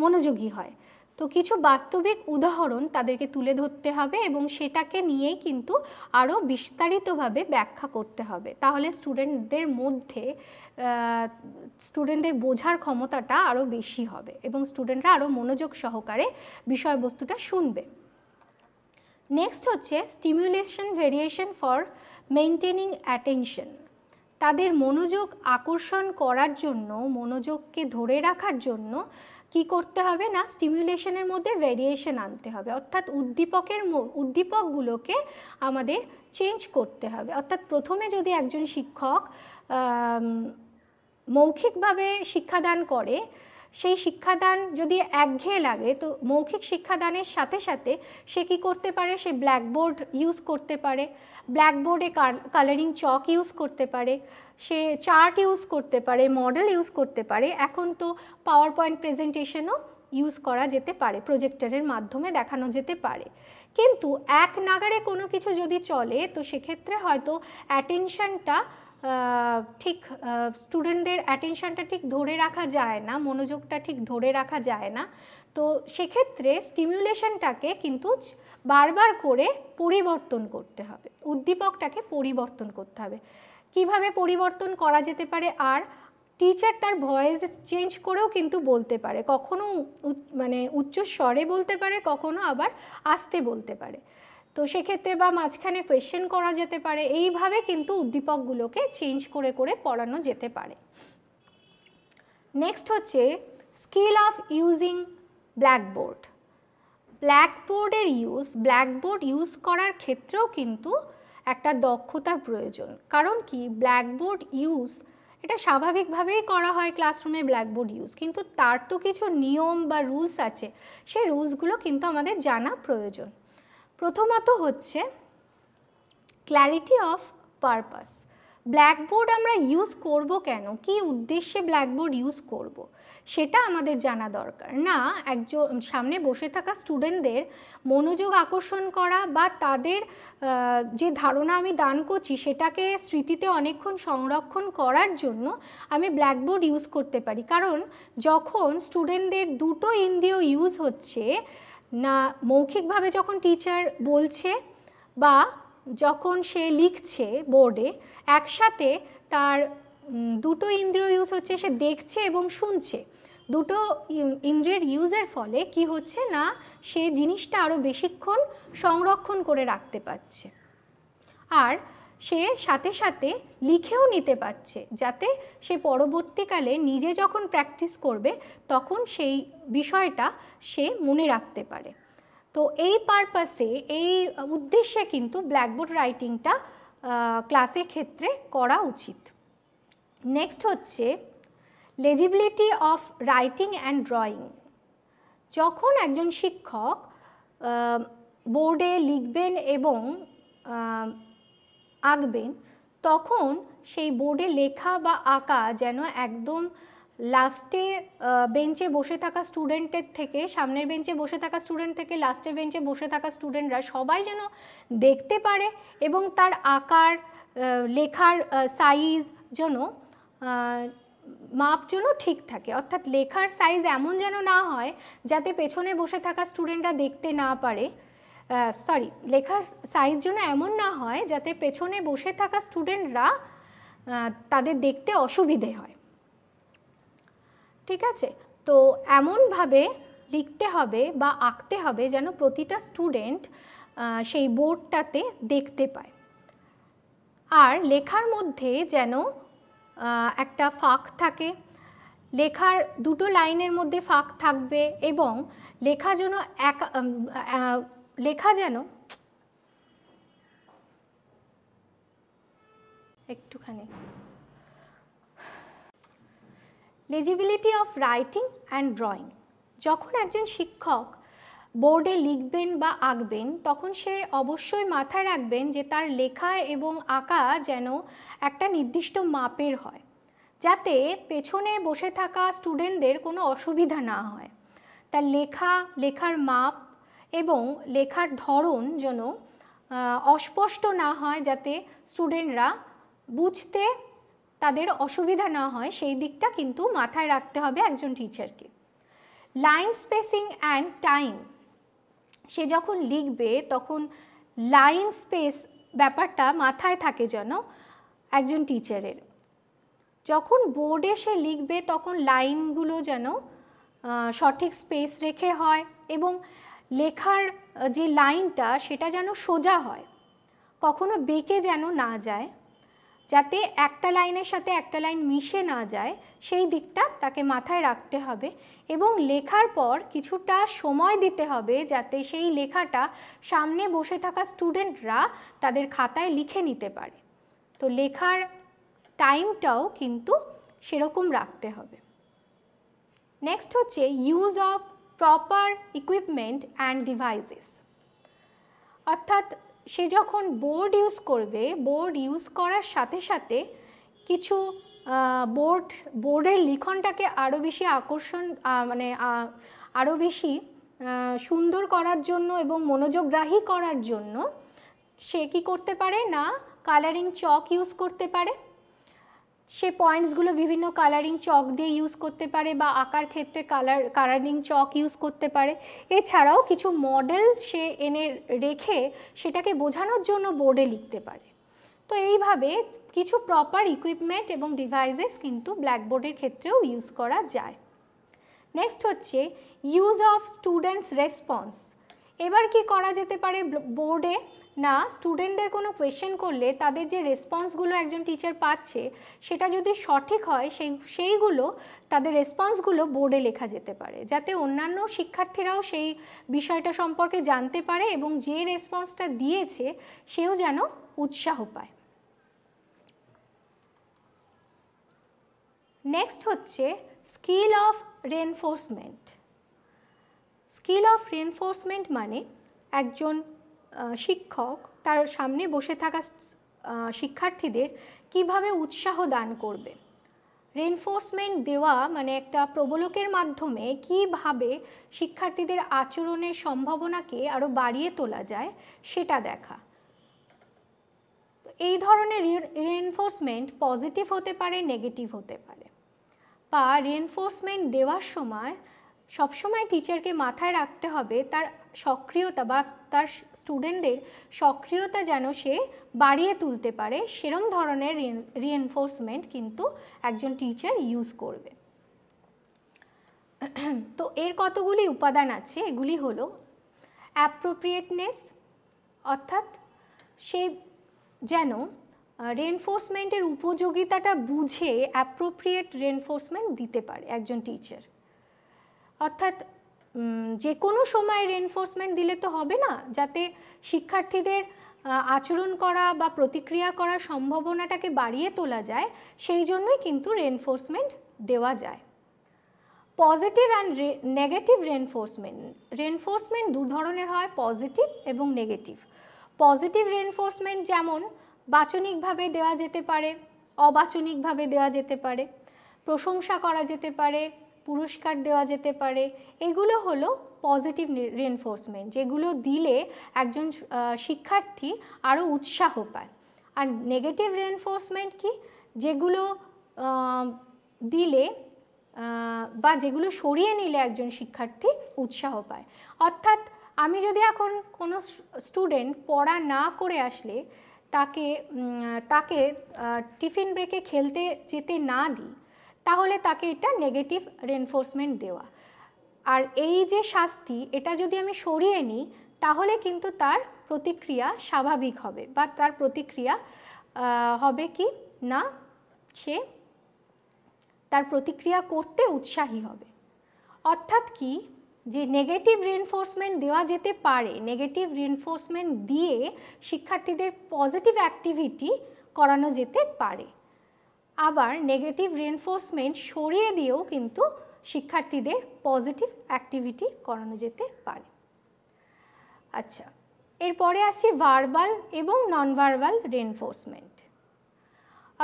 মনোযোগী হয় তো কিছু বাস্তবিক উদাহরণ তাদেরকে তুলে ধরতে হবে এবং সেটাকে নিয়েই কিন্তু আরও বিস্তারিতভাবে ব্যাখ্যা করতে হবে তাহলে স্টুডেন্টদের মধ্যে স্টুডেন্টদের বোঝার ক্ষমতাটা আরও বেশি হবে এবং স্টুডেন্টরা আরও মনোযোগ সহকারে বিষয়বস্তুটা শুনবে নেক্সট হচ্ছে stimulation variation for maintaining attention তাদের মনোযোগ আকর্ষণ করার জন্য মনোযোগকে ধরে রাখার জন্য কি করতে হবে না স্টিমুলেশনের মধ্যে ভেরিয়েশন আনতে হবে অর্থাৎ উদ্দীপকের উদ্দীপকগুলোকে আমাদের চেঞ্জ করতে হবে অর্থাৎ প্রথমে যদি একজন শিক্ষক মৌখিকভাবে শিক্ষাদান করে সেই শিক্ষাদান যদি একঘেয়ে লাগে তো মৌখিক শিক্ষাদানের সাথে সাথে সে কি করতে পারে সে ব্ল্যাকবোর্ড ইউজ করতে পারে ব্ল্যাকবোর্ডে কালারিং চক ইউজ করতে পারে সে চার্ট ইউজ করতে পারে মডেল ইউজ করতে পারে এখন তো পাওয়ার পয়েন্ট প্রেজেন্টেশনও ইউজ করা যেতে পারে প্রজেক্টরের মাধ্যমে দেখানো যেতে পারে কিন্তু এক নাগারে কোনো কিছু যদি চলে তো সেক্ষেত্রে হয়তো অ্যাটেনশানটা ঠিক স্টুডেন্টদের অ্যাটেনশানটা ঠিক ধরে রাখা যায় না মনোযোগটা ঠিক ধরে রাখা যায় না তো সেক্ষেত্রে স্টিমিউলেশনটাকে কিন্তু বারবার করে পরিবর্তন করতে হবে উদ্দীপকটাকে পরিবর্তন করতে হবে কিভাবে পরিবর্তন করা যেতে পারে আর টিচার তার ভয়েস চেঞ্জ করেও কিন্তু বলতে পারে কখনো মানে উচ্চ স্বরে বলতে পারে কখনো আবার আস্তে বলতে পারে তো সেক্ষেত্রে বা মাঝখানে কোয়েশ্চেন করা যেতে পারে এইভাবে কিন্তু উদ্দীপকগুলোকে চেঞ্জ করে করে পড়ানো যেতে পারে নেক্সট হচ্ছে স্কিল অফ ইউজিং ব্ল্যাকবোর্ড ব্ল্যাকবোর্ডের ইউজ ব্ল্যাকবোর্ড ইউজ করার ক্ষেত্রেও কিন্তু একটা দক্ষতা প্রয়োজন কারণ কি ব্ল্যাকবোর্ড ইউজ এটা স্বাভাবিকভাবেই করা হয় ক্লাসরুমে ব্ল্যাকবোর্ড ইউজ কিন্তু তার তো কিছু নিয়ম বা রুলস আছে সেই রুলসগুলো কিন্তু আমাদের জানা প্রয়োজন প্রথমত হচ্ছে ক্ল্যারিটি অফ পারপাস ব্ল্যাকবোর্ড আমরা ইউজ করব কেন কি উদ্দেশ্যে ব্ল্যাকবোর্ড ইউজ করবো সেটা আমাদের জানা দরকার না একজন সামনে বসে থাকা স্টুডেন্টদের মনোযোগ আকর্ষণ করা বা তাদের যে ধারণা আমি দান করছি সেটাকে স্মৃতিতে অনেকক্ষণ সংরক্ষণ করার জন্য আমি ব্ল্যাকবোর্ড ইউজ করতে পারি কারণ যখন স্টুডেন্টদের দুটো ইন্দ্রিয় ইউজ হচ্ছে না মৌখিকভাবে যখন টিচার বলছে বা যখন সে লিখছে বোর্ডে একসাথে তার দুটো ইন্দ্রিয় ইউজ হচ্ছে সে দেখছে এবং শুনছে দুটো ইন্দ্রিয়ের ইউজের ফলে কি হচ্ছে না সে জিনিসটা আরও বেশিক্ষণ সংরক্ষণ করে রাখতে পারছে আর সে সাথে সাথে লিখেও নিতে পারছে যাতে সে পরবর্তীকালে নিজে যখন প্র্যাকটিস করবে তখন সেই বিষয়টা সে মনে রাখতে পারে তো এই পারপাসে এই উদ্দেশ্যে কিন্তু ব্ল্যাকবোর্ড রাইটিংটা ক্লাসের ক্ষেত্রে করা উচিত নেক্সট হচ্ছে legibility of writing and drawing যখন একজন শিক্ষক বোর্ডে লিখবেন এবং আঁকবেন তখন সেই বোর্ডে লেখা বা আঁকা যেন একদম লাস্টে বেঞ্চে বসে থাকা স্টুডেন্টের থেকে সামনের বেঞ্চে বসে থাকা স্টুডেন্ট থেকে লাস্টের বেঞ্চে বসে থাকা স্টুডেন্টরা সবাই যেন দেখতে পারে এবং তার আকার লেখার সাইজ যেন মাপ যেন ঠিক থাকে অর্থাৎ লেখার সাইজ এমন যেন না হয় যাতে পেছনে বসে থাকা স্টুডেন্টরা দেখতে না পারে সরি লেখার সাইজ যেন এমন না হয় যাতে পেছনে বসে থাকা স্টুডেন্টরা তাদের দেখতে অসুবিধে হয় ঠিক আছে তো এমনভাবে লিখতে হবে বা আঁকতে হবে যেন প্রতিটা স্টুডেন্ট সেই বোর্ডটাতে দেখতে পায় আর লেখার মধ্যে যেন একটা ফাঁক থাকে লেখার দুটো লাইনের মধ্যে ফাঁক থাকবে এবং লেখা যেন এক লেখা যেন একটুখানি legibility of writing and drawing যখন একজন শিক্ষক বোর্ডে লিখবেন বা আঁকবেন তখন সে অবশ্যই মাথায় রাখবেন যে তার লেখা এবং আঁকা যেন একটা নির্দিষ্ট মাপের হয় যাতে পেছনে বসে থাকা স্টুডেন্টদের কোনো অসুবিধা না হয় তার লেখা লেখার মাপ এবং লেখার ধরন যেন অস্পষ্ট না হয় যাতে স্টুডেন্টরা বুঝতে তাদের অসুবিধা না হয় সেই দিকটা কিন্তু মাথায় রাখতে হবে একজন টিচারকে লাইন স্পেসিং অ্যান্ড টাইম সে যখন লিখবে তখন লাইন স্পেস ব্যাপারটা মাথায় থাকে যেন একজন টিচারের যখন বোর্ডে সে লিখবে তখন লাইনগুলো যেন সঠিক স্পেস রেখে হয় এবং লেখার যে লাইনটা সেটা যেন সোজা হয় কখনো বেঁকে যেন না যায় যাতে একটা লাইনের সাথে একটা লাইন মিশে না যায় সেই দিকটা তাকে মাথায় রাখতে হবে এবং লেখার পর কিছুটা সময় দিতে হবে যাতে সেই লেখাটা সামনে বসে থাকা স্টুডেন্টরা তাদের খাতায় লিখে নিতে পারে তো লেখার টাইমটাও কিন্তু সেরকম রাখতে হবে নেক্সট হচ্ছে use of proper equipment and devices অর্থাৎ সে যখন বোর্ড ইউজ করবে বোর্ড ইউজ করার সাথে সাথে কিছু বোর্ড বোর্ডের লিখনটাকে আরও বেশি আকর্ষণ মানে আরও বেশি সুন্দর করার জন্য এবং মনোযোগগ্রাহী করার জন্য সে কি করতে পারে না কালারিং চক ইউজ করতে পারে সে পয়েন্টসগুলো বিভিন্ন কালারিং চক দিয়ে ইউজ করতে পারে বা আঁকার ক্ষেত্রে কালার কালারিং চক ইউজ করতে পারে এছাড়াও কিছু মডেল সে এনে রেখে সেটাকে বোঝানোর জন্য বোর্ডে লিখতে পারে তো এইভাবে কিছু প্রপার ইকুইপমেন্ট এবং ডিভাইসেস কিন্তু ব্ল্যাকবোর্ডের ক্ষেত্রেও ইউজ করা যায় নেক্সট হচ্ছে ইউজ অফ স্টুডেন্টস রেসপন্স এবার কি করা যেতে পারে বোর্ডে না স্টুডেন্টদের কোনো কোয়েশ্চেন করলে তাদের যে রেসপন্সগুলো একজন টিচার পাচ্ছে সেটা যদি সঠিক হয় সেই সেইগুলো তাদের রেসপন্সগুলো বোর্ডে লেখা যেতে পারে যাতে অন্যান্য শিক্ষার্থীরাও সেই বিষয়টা সম্পর্কে জানতে পারে এবং যে রেসপন্সটা দিয়েছে সেও যেন উৎসাহ পায় নেক্সট হচ্ছে skill of reinforcement skill of reinforcement মানে একজন শিক্ষক তার সামনে বসে থাকা শিক্ষার্থীদের কিভাবে উৎসাহ দান করবে রেনফোর্সমেন্ট দেওয়া মানে একটা প্রবলকের মাধ্যমে কিভাবে শিক্ষার্থীদের আচরণের সম্ভাবনাকে আরও বাড়িয়ে তোলা যায় সেটা দেখা এই ধরনের রেনফোর্সমেন্ট পজিটিভ হতে পারে নেগেটিভ হতে পারে বা রিএনফোর্সমেন্ট দেওয়ার সময় সবসময় টিচারকে মাথায় রাখতে হবে তার সক্রিয়তা বা তার স্টুডেন্টদের সক্রিয়তা যেন সে বাড়িয়ে তুলতে পারে সেরম ধরনের রিএনফোর্সমেন্ট কিন্তু একজন টিচার ইউজ করবে তো এর কতগুলি উপাদান আছে এগুলি হলো অ্যাপ্রোপ্রিয়েটনেস অর্থাৎ সে যেন রেনফোর্সমেন্টের উপযোগিতাটা বুঝে অ্যাপ্রোপ্রিয়েট রেনফোর্সমেন্ট দিতে পারে একজন টিচার অর্থাৎ যে কোনো সময় রেনফোর্সমেন্ট দিলে তো হবে না যাতে শিক্ষার্থীদের আচরণ করা বা প্রতিক্রিয়া করার সম্ভাবনাটাকে বাড়িয়ে তোলা যায় সেই জন্যই কিন্তু রেনফোর্সমেন্ট দেওয়া যায় positive and negative reinforcement reinforcement দু ধরনের হয় পজিটিভ এবং নেগেটিভ পজিটিভ রেনফোর্সমেন্ট যেমন বাচনিকভাবে দেওয়া যেতে পারে অবাচনিকভাবে দেওয়া যেতে পারে প্রশংসা করা যেতে পারে পুরস্কার দেওয়া যেতে পারে এগুলো হলো পজিটিভ রিএনফোর্সমেন্ট যেগুলো দিলে একজন শিক্ষার্থী আরও উৎসাহ পায় আর নেগেটিভ রিএনফোর্সমেন্ট কি যেগুলো দিলে বা যেগুলো সরিয়ে নিলে একজন শিক্ষার্থী উৎসাহ পায় অর্থাৎ আমি যদি এখন কোনো স্টুডেন্ট পড়া না করে আসলে তাকে তাকে টিফিন ব্রেকে খেলতে যেতে না দিই তাহলে তাকে এটা নেগেটিভ রেনফোর্সমেন্ট দেওয়া আর এই যে শাস্তি এটা যদি আমি সরিয়ে নিই তাহলে কিন্তু তার প্রতিক্রিয়া স্বাভাবিক হবে বা তার প্রতিক্রিয়া হবে কি না সে তার প্রতিক্রিয়া করতে উৎসাহী হবে অর্থাৎ কি যে নেগেটিভ রিএনফোর্সমেন্ট দেওয়া যেতে পারে নেগেটিভ রিএনফোর্সমেন্ট দিয়ে শিক্ষার্থীদের পজিটিভ অ্যাক্টিভিটি করানো যেতে পারে আবার নেগেটিভ রিএনফোর্সমেন্ট সরিয়ে দিয়েও কিন্তু শিক্ষার্থীদের পজিটিভ অ্যাক্টিভিটি করানো যেতে পারে আচ্ছা এরপরে আসছি ভার্বাল এবং নন ভার্বাল রেনফোর্সমেন্ট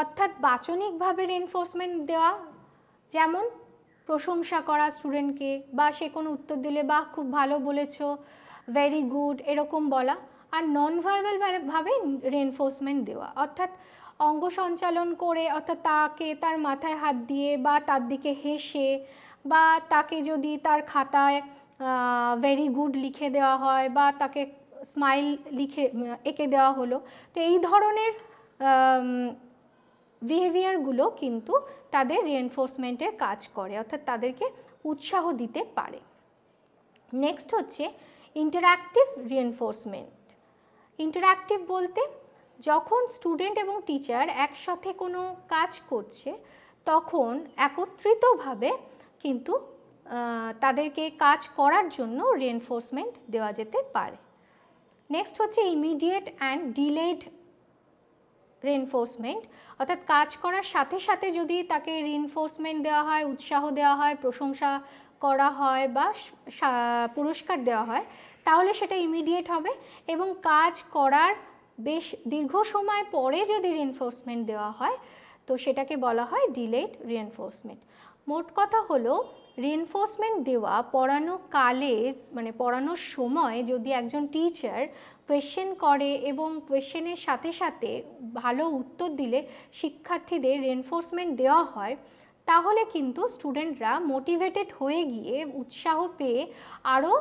অর্থাৎ বাচনিকভাবে রেনফোর্সমেন্ট দেওয়া যেমন প্রশংসা করা স্টুডেন্টকে বা সে কোনো উত্তর দিলে বা খুব ভালো বলেছ ভেরি গুড এরকম বলা আর নন ভাবে রেনফোর্সমেন্ট দেওয়া অর্থাৎ অঙ্গ সঞ্চালন করে অর্থাৎ তাকে তার মাথায় হাত দিয়ে বা তার দিকে হেসে বা তাকে যদি তার খাতায় ভেরি গুড লিখে দেওয়া হয় বা তাকে স্মাইল লিখে এঁকে দেওয়া হলো তো এই ধরনের বিহেভিয়ারগুলো কিন্তু তাদের রিএনফোর্সমেন্টের কাজ করে অর্থাৎ তাদেরকে উৎসাহ দিতে পারে নেক্সট হচ্ছে ইন্টারাক্টিভ রিএনফোর্সমেন্ট ইন্টারাক্টিভ বলতে যখন স্টুডেন্ট এবং টিচার একসাথে কোনো কাজ করছে তখন একত্রিতভাবে কিন্তু তাদেরকে কাজ করার জন্য রিএনফোর্সমেন্ট দেওয়া যেতে পারে নেক্সট হচ্ছে ইমিডিয়েট অ্যান্ড ডিলেড রিনফোর্সমেন্ট অর্থাৎ কাজ করার সাথে সাথে যদি তাকে রিনফোর্সমেন্ট দেওয়া হয় উৎসাহ দেওয়া হয় প্রশংসা করা হয় বা পুরস্কার দেওয়া হয় তাহলে সেটা ইমিডিয়েট হবে এবং কাজ করার বেশ দীর্ঘ সময় পরে যদি রিনফোর্সমেন্ট দেওয়া হয় তো সেটাকে বলা হয় ডিলেড রিএনফোর্সমেন্ট মোট কথা হলো রিএনফোর্সমেন্ট দেওয়া পড়ানো কালে মানে পড়ানোর সময় যদি একজন টিচার কোয়েশ্চেন করে এবং কোয়েশ্চেনের সাথে সাথে ভালো উত্তর দিলে শিক্ষার্থীদের রেনফোর্সমেন্ট দেওয়া হয় তাহলে কিন্তু স্টুডেন্টরা মোটিভেটেড হয়ে গিয়ে উৎসাহ পেয়ে আরও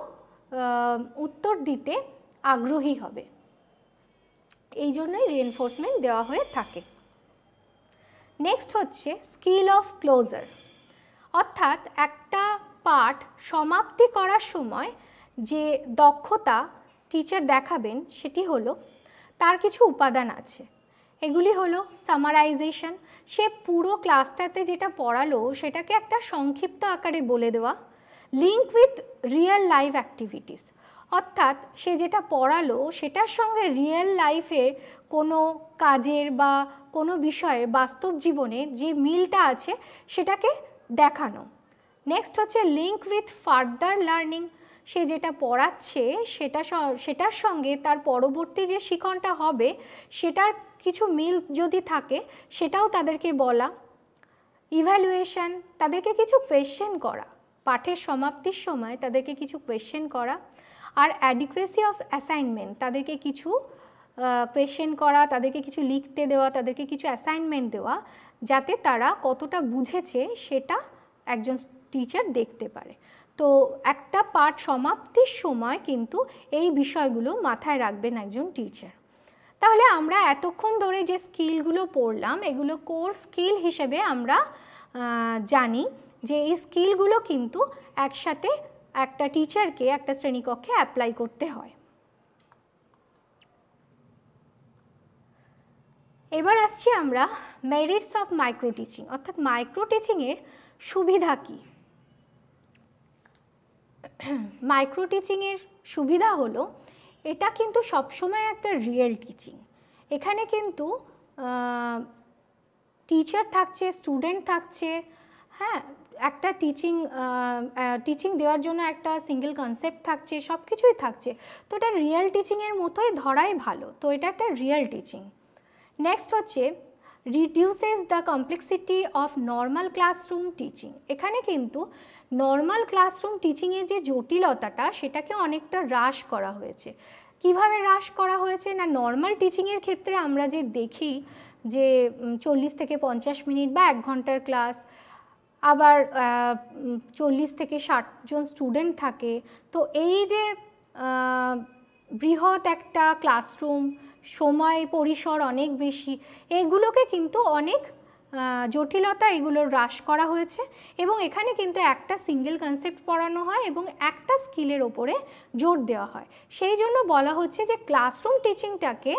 উত্তর দিতে আগ্রহী হবে এই জন্যই রেনফোর্সমেন্ট দেওয়া হয়ে থাকে নেক্সট হচ্ছে স্কিল অফ ক্লোজার অর্থাৎ একটা পাঠ সমাপ্তি করার সময় যে দক্ষতা টিচার দেখাবেন সেটি হলো তার কিছু উপাদান আছে এগুলি হলো সামারাইজেশন সে পুরো ক্লাসটাতে যেটা পড়ালো সেটাকে একটা সংক্ষিপ্ত আকারে বলে দেওয়া link with real life activities অর্থাৎ সে যেটা পড়ালো সেটার সঙ্গে রিয়েল লাইফের কোনো কাজের বা কোনো বিষয়ের বাস্তব জীবনে যে মিলটা আছে সেটাকে দেখানো নেক্সট হচ্ছে লিঙ্ক উইথ ফার্দার লার্নিং সে যেটা পড়াচ্ছে সেটা সেটার সঙ্গে তার পরবর্তী যে শিখনটা হবে সেটার কিছু মিল যদি থাকে সেটাও তাদেরকে বলা ইভ্যালুয়েশান তাদেরকে কিছু কোয়েশ্চেন করা পাঠের সমাপ্তির সময় তাদেরকে কিছু কোয়েশ্চেন করা আর অ্যাডিকুয়েসি অফ অ্যাসাইনমেন্ট তাদেরকে কিছু কোয়েশ্চেন করা তাদেরকে কিছু লিখতে দেওয়া তাদেরকে কিছু অ্যাসাইনমেন্ট দেওয়া যাতে তারা কতটা বুঝেছে সেটা একজন টিচার দেখতে পারে তো একটা পাঠ সমাপ্তির সময় কিন্তু এই বিষয়গুলো মাথায় রাখবেন একজন টিচার তাহলে আমরা এতক্ষণ ধরে যে স্কিলগুলো পড়লাম এগুলো কোর স্কিল হিসেবে আমরা জানি যে এই স্কিলগুলো কিন্তু একসাথে একটা টিচারকে একটা শ্রেণীকক্ষে অ্যাপ্লাই করতে হয় এবার আসছি আমরা মেরিটস অফ মাইক্রো টিচিং অর্থাৎ মাইক্রো টিচিংয়ের সুবিধা কী মাইক্রো টিচিংয়ের সুবিধা হলো এটা কিন্তু সবসময় একটা রিয়েল টিচিং এখানে কিন্তু টিচার থাকছে স্টুডেন্ট থাকছে হ্যাঁ একটা টিচিং টিচিং দেওয়ার জন্য একটা সিঙ্গেল কনসেপ্ট থাকছে সব কিছুই থাকছে তো এটা রিয়েল টিচিংয়ের মতোই ধরাই ভালো তো এটা একটা রিয়েল টিচিং নেক্সট হচ্ছে reduces the complexity of normal classroom teaching এখানে কিন্তু নর্মাল ক্লাসরুম টিচিংয়ের যে জটিলতাটা সেটাকে অনেকটা হ্রাস করা হয়েছে কিভাবে হ্রাস করা হয়েছে না নর্মাল টিচিংয়ের ক্ষেত্রে আমরা যে দেখি যে চল্লিশ থেকে পঞ্চাশ মিনিট বা এক ঘন্টার ক্লাস আবার চল্লিশ থেকে ষাটজন স্টুডেন্ট থাকে তো এই যে বৃহৎ একটা ক্লাসরুম সময় পরিসর অনেক বেশি এগুলোকে কিন্তু অনেক জটিলতা এগুলো হ্রাস করা হয়েছে এবং এখানে কিন্তু একটা সিঙ্গেল কনসেপ্ট পড়ানো হয় এবং একটা স্কিলের ওপরে জোর দেওয়া হয় সেই জন্য বলা হচ্ছে যে ক্লাসরুম টিচিংটাকে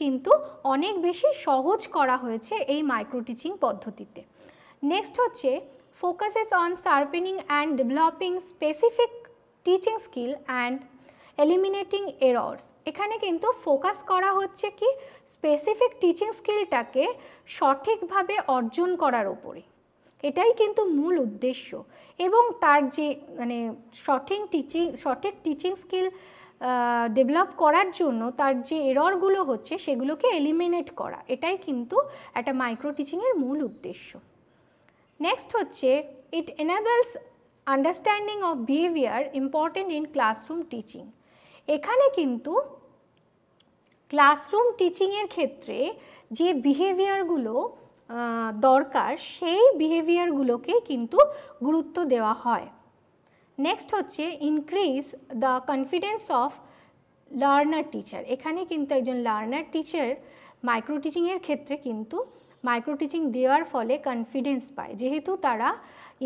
কিন্তু অনেক বেশি সহজ করা হয়েছে এই মাইক্রো টিচিং পদ্ধতিতে নেক্সট হচ্ছে focuses on sharpening and developing specific teaching skill and eliminating errors এখানে কিন্তু ফোকাস করা হচ্ছে কি স্পেসিফিক টিচিং স্কিলটাকে সঠিকভাবে অর্জন করার ওপরে এটাই কিন্তু মূল উদ্দেশ্য এবং তার যে মানে সঠিক টিচিং সঠিক টিচিং স্কিল ডেভেলপ করার জন্য তার যে এররগুলো হচ্ছে সেগুলোকে এলিমিনেট করা এটাই কিন্তু একটা মাইক্রো টিচিংয়ের মূল উদ্দেশ্য নেক্সট হচ্ছে it enables understanding of behaviour important in classroom teaching এখানে কিন্তু ক্লাসরুম টিচিংয়ের ক্ষেত্রে যে বিহেভিয়ারগুলো দরকার সেই বিহেভিয়ারগুলোকে কিন্তু গুরুত্ব দেওয়া হয় নেক্সট হচ্ছে increase the confidence of learner teacher এখানে কিন্তু একজন লার্নার টিচার মাইক্রো টিচিংয়ের ক্ষেত্রে কিন্তু মাইক্রো টিচিং দেওয়ার ফলে কনফিডেন্স পায় যেহেতু তারা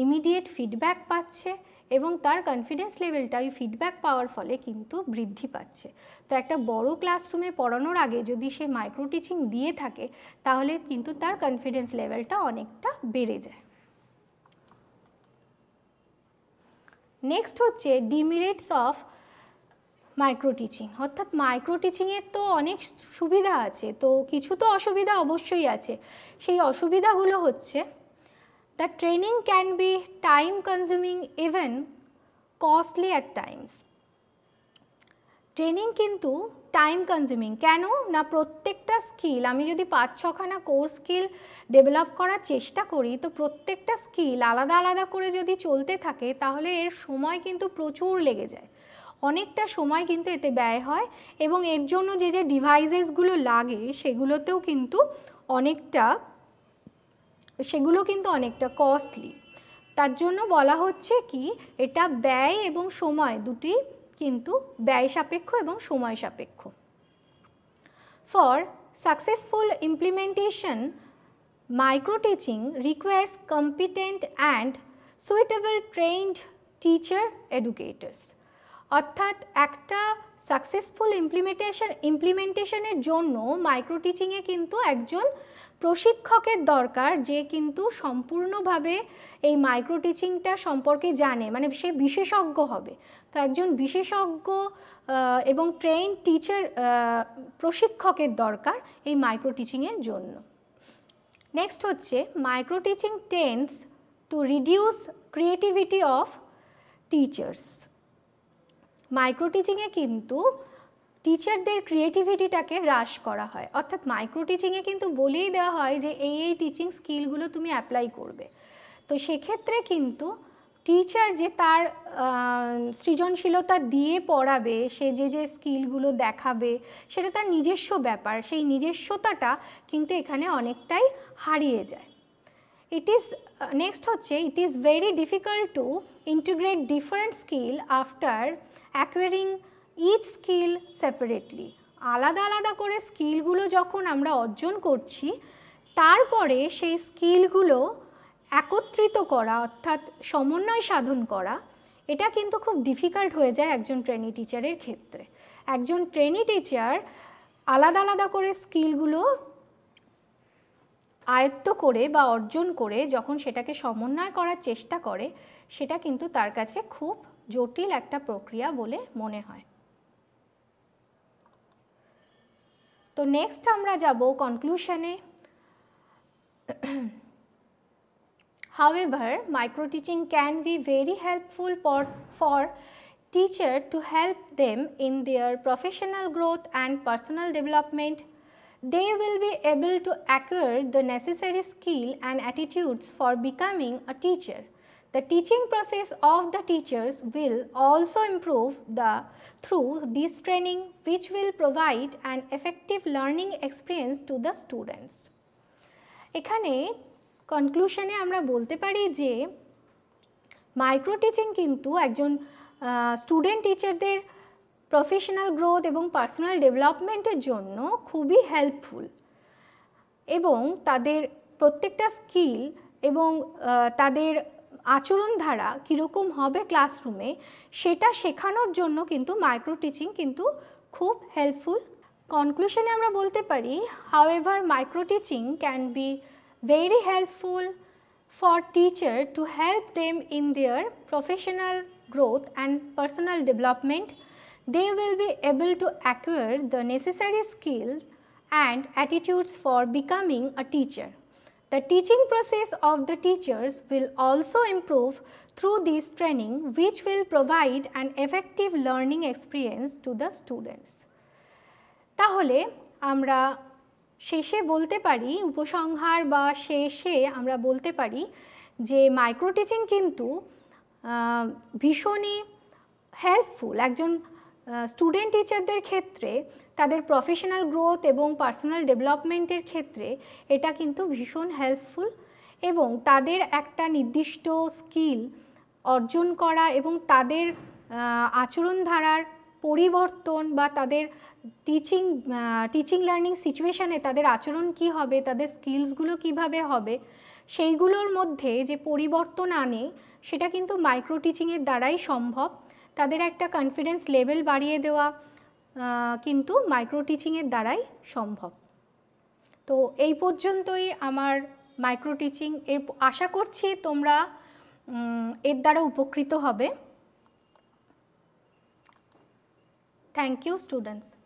ইমিডিয়েট ফিডব্যাক পাচ্ছে এবং তার কনফিডেন্স লেভেলটা ওই ফিডব্যাক পাওয়ার ফলে কিন্তু বৃদ্ধি পাচ্ছে তো একটা বড় ক্লাসরুমে পড়ানোর আগে যদি সে মাইক্রো টিচিং দিয়ে থাকে তাহলে কিন্তু তার কনফিডেন্স লেভেলটা অনেকটা বেড়ে যায় নেক্সট হচ্ছে ডিমিরিটস অফ মাইক্রো টিচিং অর্থাৎ মাইক্রো টিচিংয়ের তো অনেক সুবিধা আছে তো কিছু তো অসুবিধা অবশ্যই আছে সেই অসুবিধাগুলো হচ্ছে The training can be time consuming even costly at times. Training কিন্তু টাইম কনজিউমিং কেন না প্রত্যেকটা স্কিল আমি যদি পাঁচ ছখানা কোর স্কিল ডেভেলপ করার চেষ্টা করি তো প্রত্যেকটা স্কিল আলাদা আলাদা করে যদি চলতে থাকে তাহলে এর সময় কিন্তু প্রচুর লেগে যায় অনেকটা সময় কিন্তু এতে ব্যয় হয় এবং এর জন্য যে যে ডিভাইসেসগুলো লাগে সেগুলোতেও কিন্তু অনেকটা সেগুলো কিন্তু অনেকটা কস্টলি তার জন্য বলা হচ্ছে কি এটা ব্যয় এবং সময় দুটি কিন্তু ব্যয় সাপেক্ষ এবং সময় সাপেক্ষ for successful implementation micro teaching requires competent and suitable trained teacher educators অর্থাৎ একটা সাকসেসফুল ইমপ্লিমেন্টেশন ইমপ্লিমেন্টেশনের জন্য মাইক্রো টিচিংয়ে কিন্তু একজন প্রশিক্ষকের দরকার যে কিন্তু সম্পূর্ণভাবে এই মাইক্রো টিচিংটা সম্পর্কে জানে মানে সে বিশেষজ্ঞ হবে তো একজন বিশেষজ্ঞ এবং ট্রেন টিচার প্রশিক্ষকের দরকার এই মাইক্রো টিচিংয়ের জন্য নেক্সট হচ্ছে micro teaching tends to reduce creativity of teachers micro টিচিংয়ে কিন্তু টিচারদের ক্রিয়েটিভিটিটাকে হ্রাস করা হয় অর্থাৎ মাইক্রো টিচিংয়ে কিন্তু বলেই দেওয়া হয় যে এই এই টিচিং স্কিলগুলো তুমি অ্যাপ্লাই করবে তো সেক্ষেত্রে কিন্তু টিচার যে তার সৃজনশীলতা দিয়ে পড়াবে সে যে যে স্কিলগুলো দেখাবে সেটা তার নিজস্ব ব্যাপার সেই নিজস্বতাটা কিন্তু এখানে অনেকটাই হারিয়ে যায় ইট ইজ নেক্সট হচ্ছে it is very difficult to integrate different skill after acquiring each skill separately আলাদা আলাদা করে স্কিলগুলো যখন আমরা অর্জন করছি তারপরে সেই স্কিলগুলো একত্রিত করা অর্থাৎ সমন্বয় সাধন করা এটা কিন্তু খুব ডিফিকাল্ট হয়ে যায় একজন ট্রেনি টিচারের ক্ষেত্রে একজন ট্রেনি টিচার আলাদা আলাদা করে স্কিলগুলো আয়ত্ত করে বা অর্জন করে যখন সেটাকে সমন্বয় করার চেষ্টা করে সেটা কিন্তু তার কাছে খুব জটিল একটা প্রক্রিয়া বলে মনে হয় So next, আমরা যাব কনক্লুশনে however micro teaching can be very helpful for, for teacher to help them in their professional growth and personal development they will be able to acquire the necessary skill and attitudes for becoming a teacher The teaching process of the teachers will also improve the through this training which will provide an effective learning experience to the students. এখানে কনক্লুশনে আমরা বলতে পারি যে micro teaching কিন্তু একজন student টিচারদের professional growth এবং personal ডেভেলপমেন্টের জন্য খুবই হেল্পফুল এবং তাদের প্রত্যেকটা স্কিল এবং তাদের আচরণধারা কীরকম হবে ক্লাসরুমে সেটা শেখানোর জন্য কিন্তু মাইক্রো টিচিং কিন্তু খুব হেল্পফুল কনক্লুশনে আমরা বলতে পারি however micro teaching can be very helpful for teacher to help them in their professional growth and personal development they will be able to acquire the necessary skills and attitudes for becoming a teacher The teaching process of the teachers will also improve through this training which will provide an effective learning experience to the students. তাহলে আমরা শেষে বলতে পারি উপসংহার বা শেষে আমরা বলতে পারি যে মাইক্রো টিচিং কিন্তু ভীষণই হেল্পফুল একজন স্টুডেন্ট টিচারদের ক্ষেত্রে তাদের প্রফেশনাল গ্রোথ এবং পার্সোনাল ডেভেলপমেন্টের ক্ষেত্রে এটা কিন্তু ভীষণ হেল্পফুল এবং তাদের একটা নির্দিষ্ট স্কিল অর্জন করা এবং তাদের আচরণধারার পরিবর্তন বা তাদের টিচিং টিচিং লার্নিং সিচুয়েশানে তাদের আচরণ কি হবে তাদের স্কিলসগুলো কিভাবে হবে সেইগুলোর মধ্যে যে পরিবর্তন আনে সেটা কিন্তু মাইক্রো টিচিংয়ের দ্বারাই সম্ভব তাদের একটা কনফিডেন্স লেভেল বাড়িয়ে দেওয়া কিন্তু মাইক্রো টিচিংয়ের দ্বারাই সম্ভব তো এই পর্যন্তই আমার মাইক্রো টিচিং এর আশা করছি তোমরা এর দ্বারা উপকৃত হবে থ্যাংক ইউ স্টুডেন্টস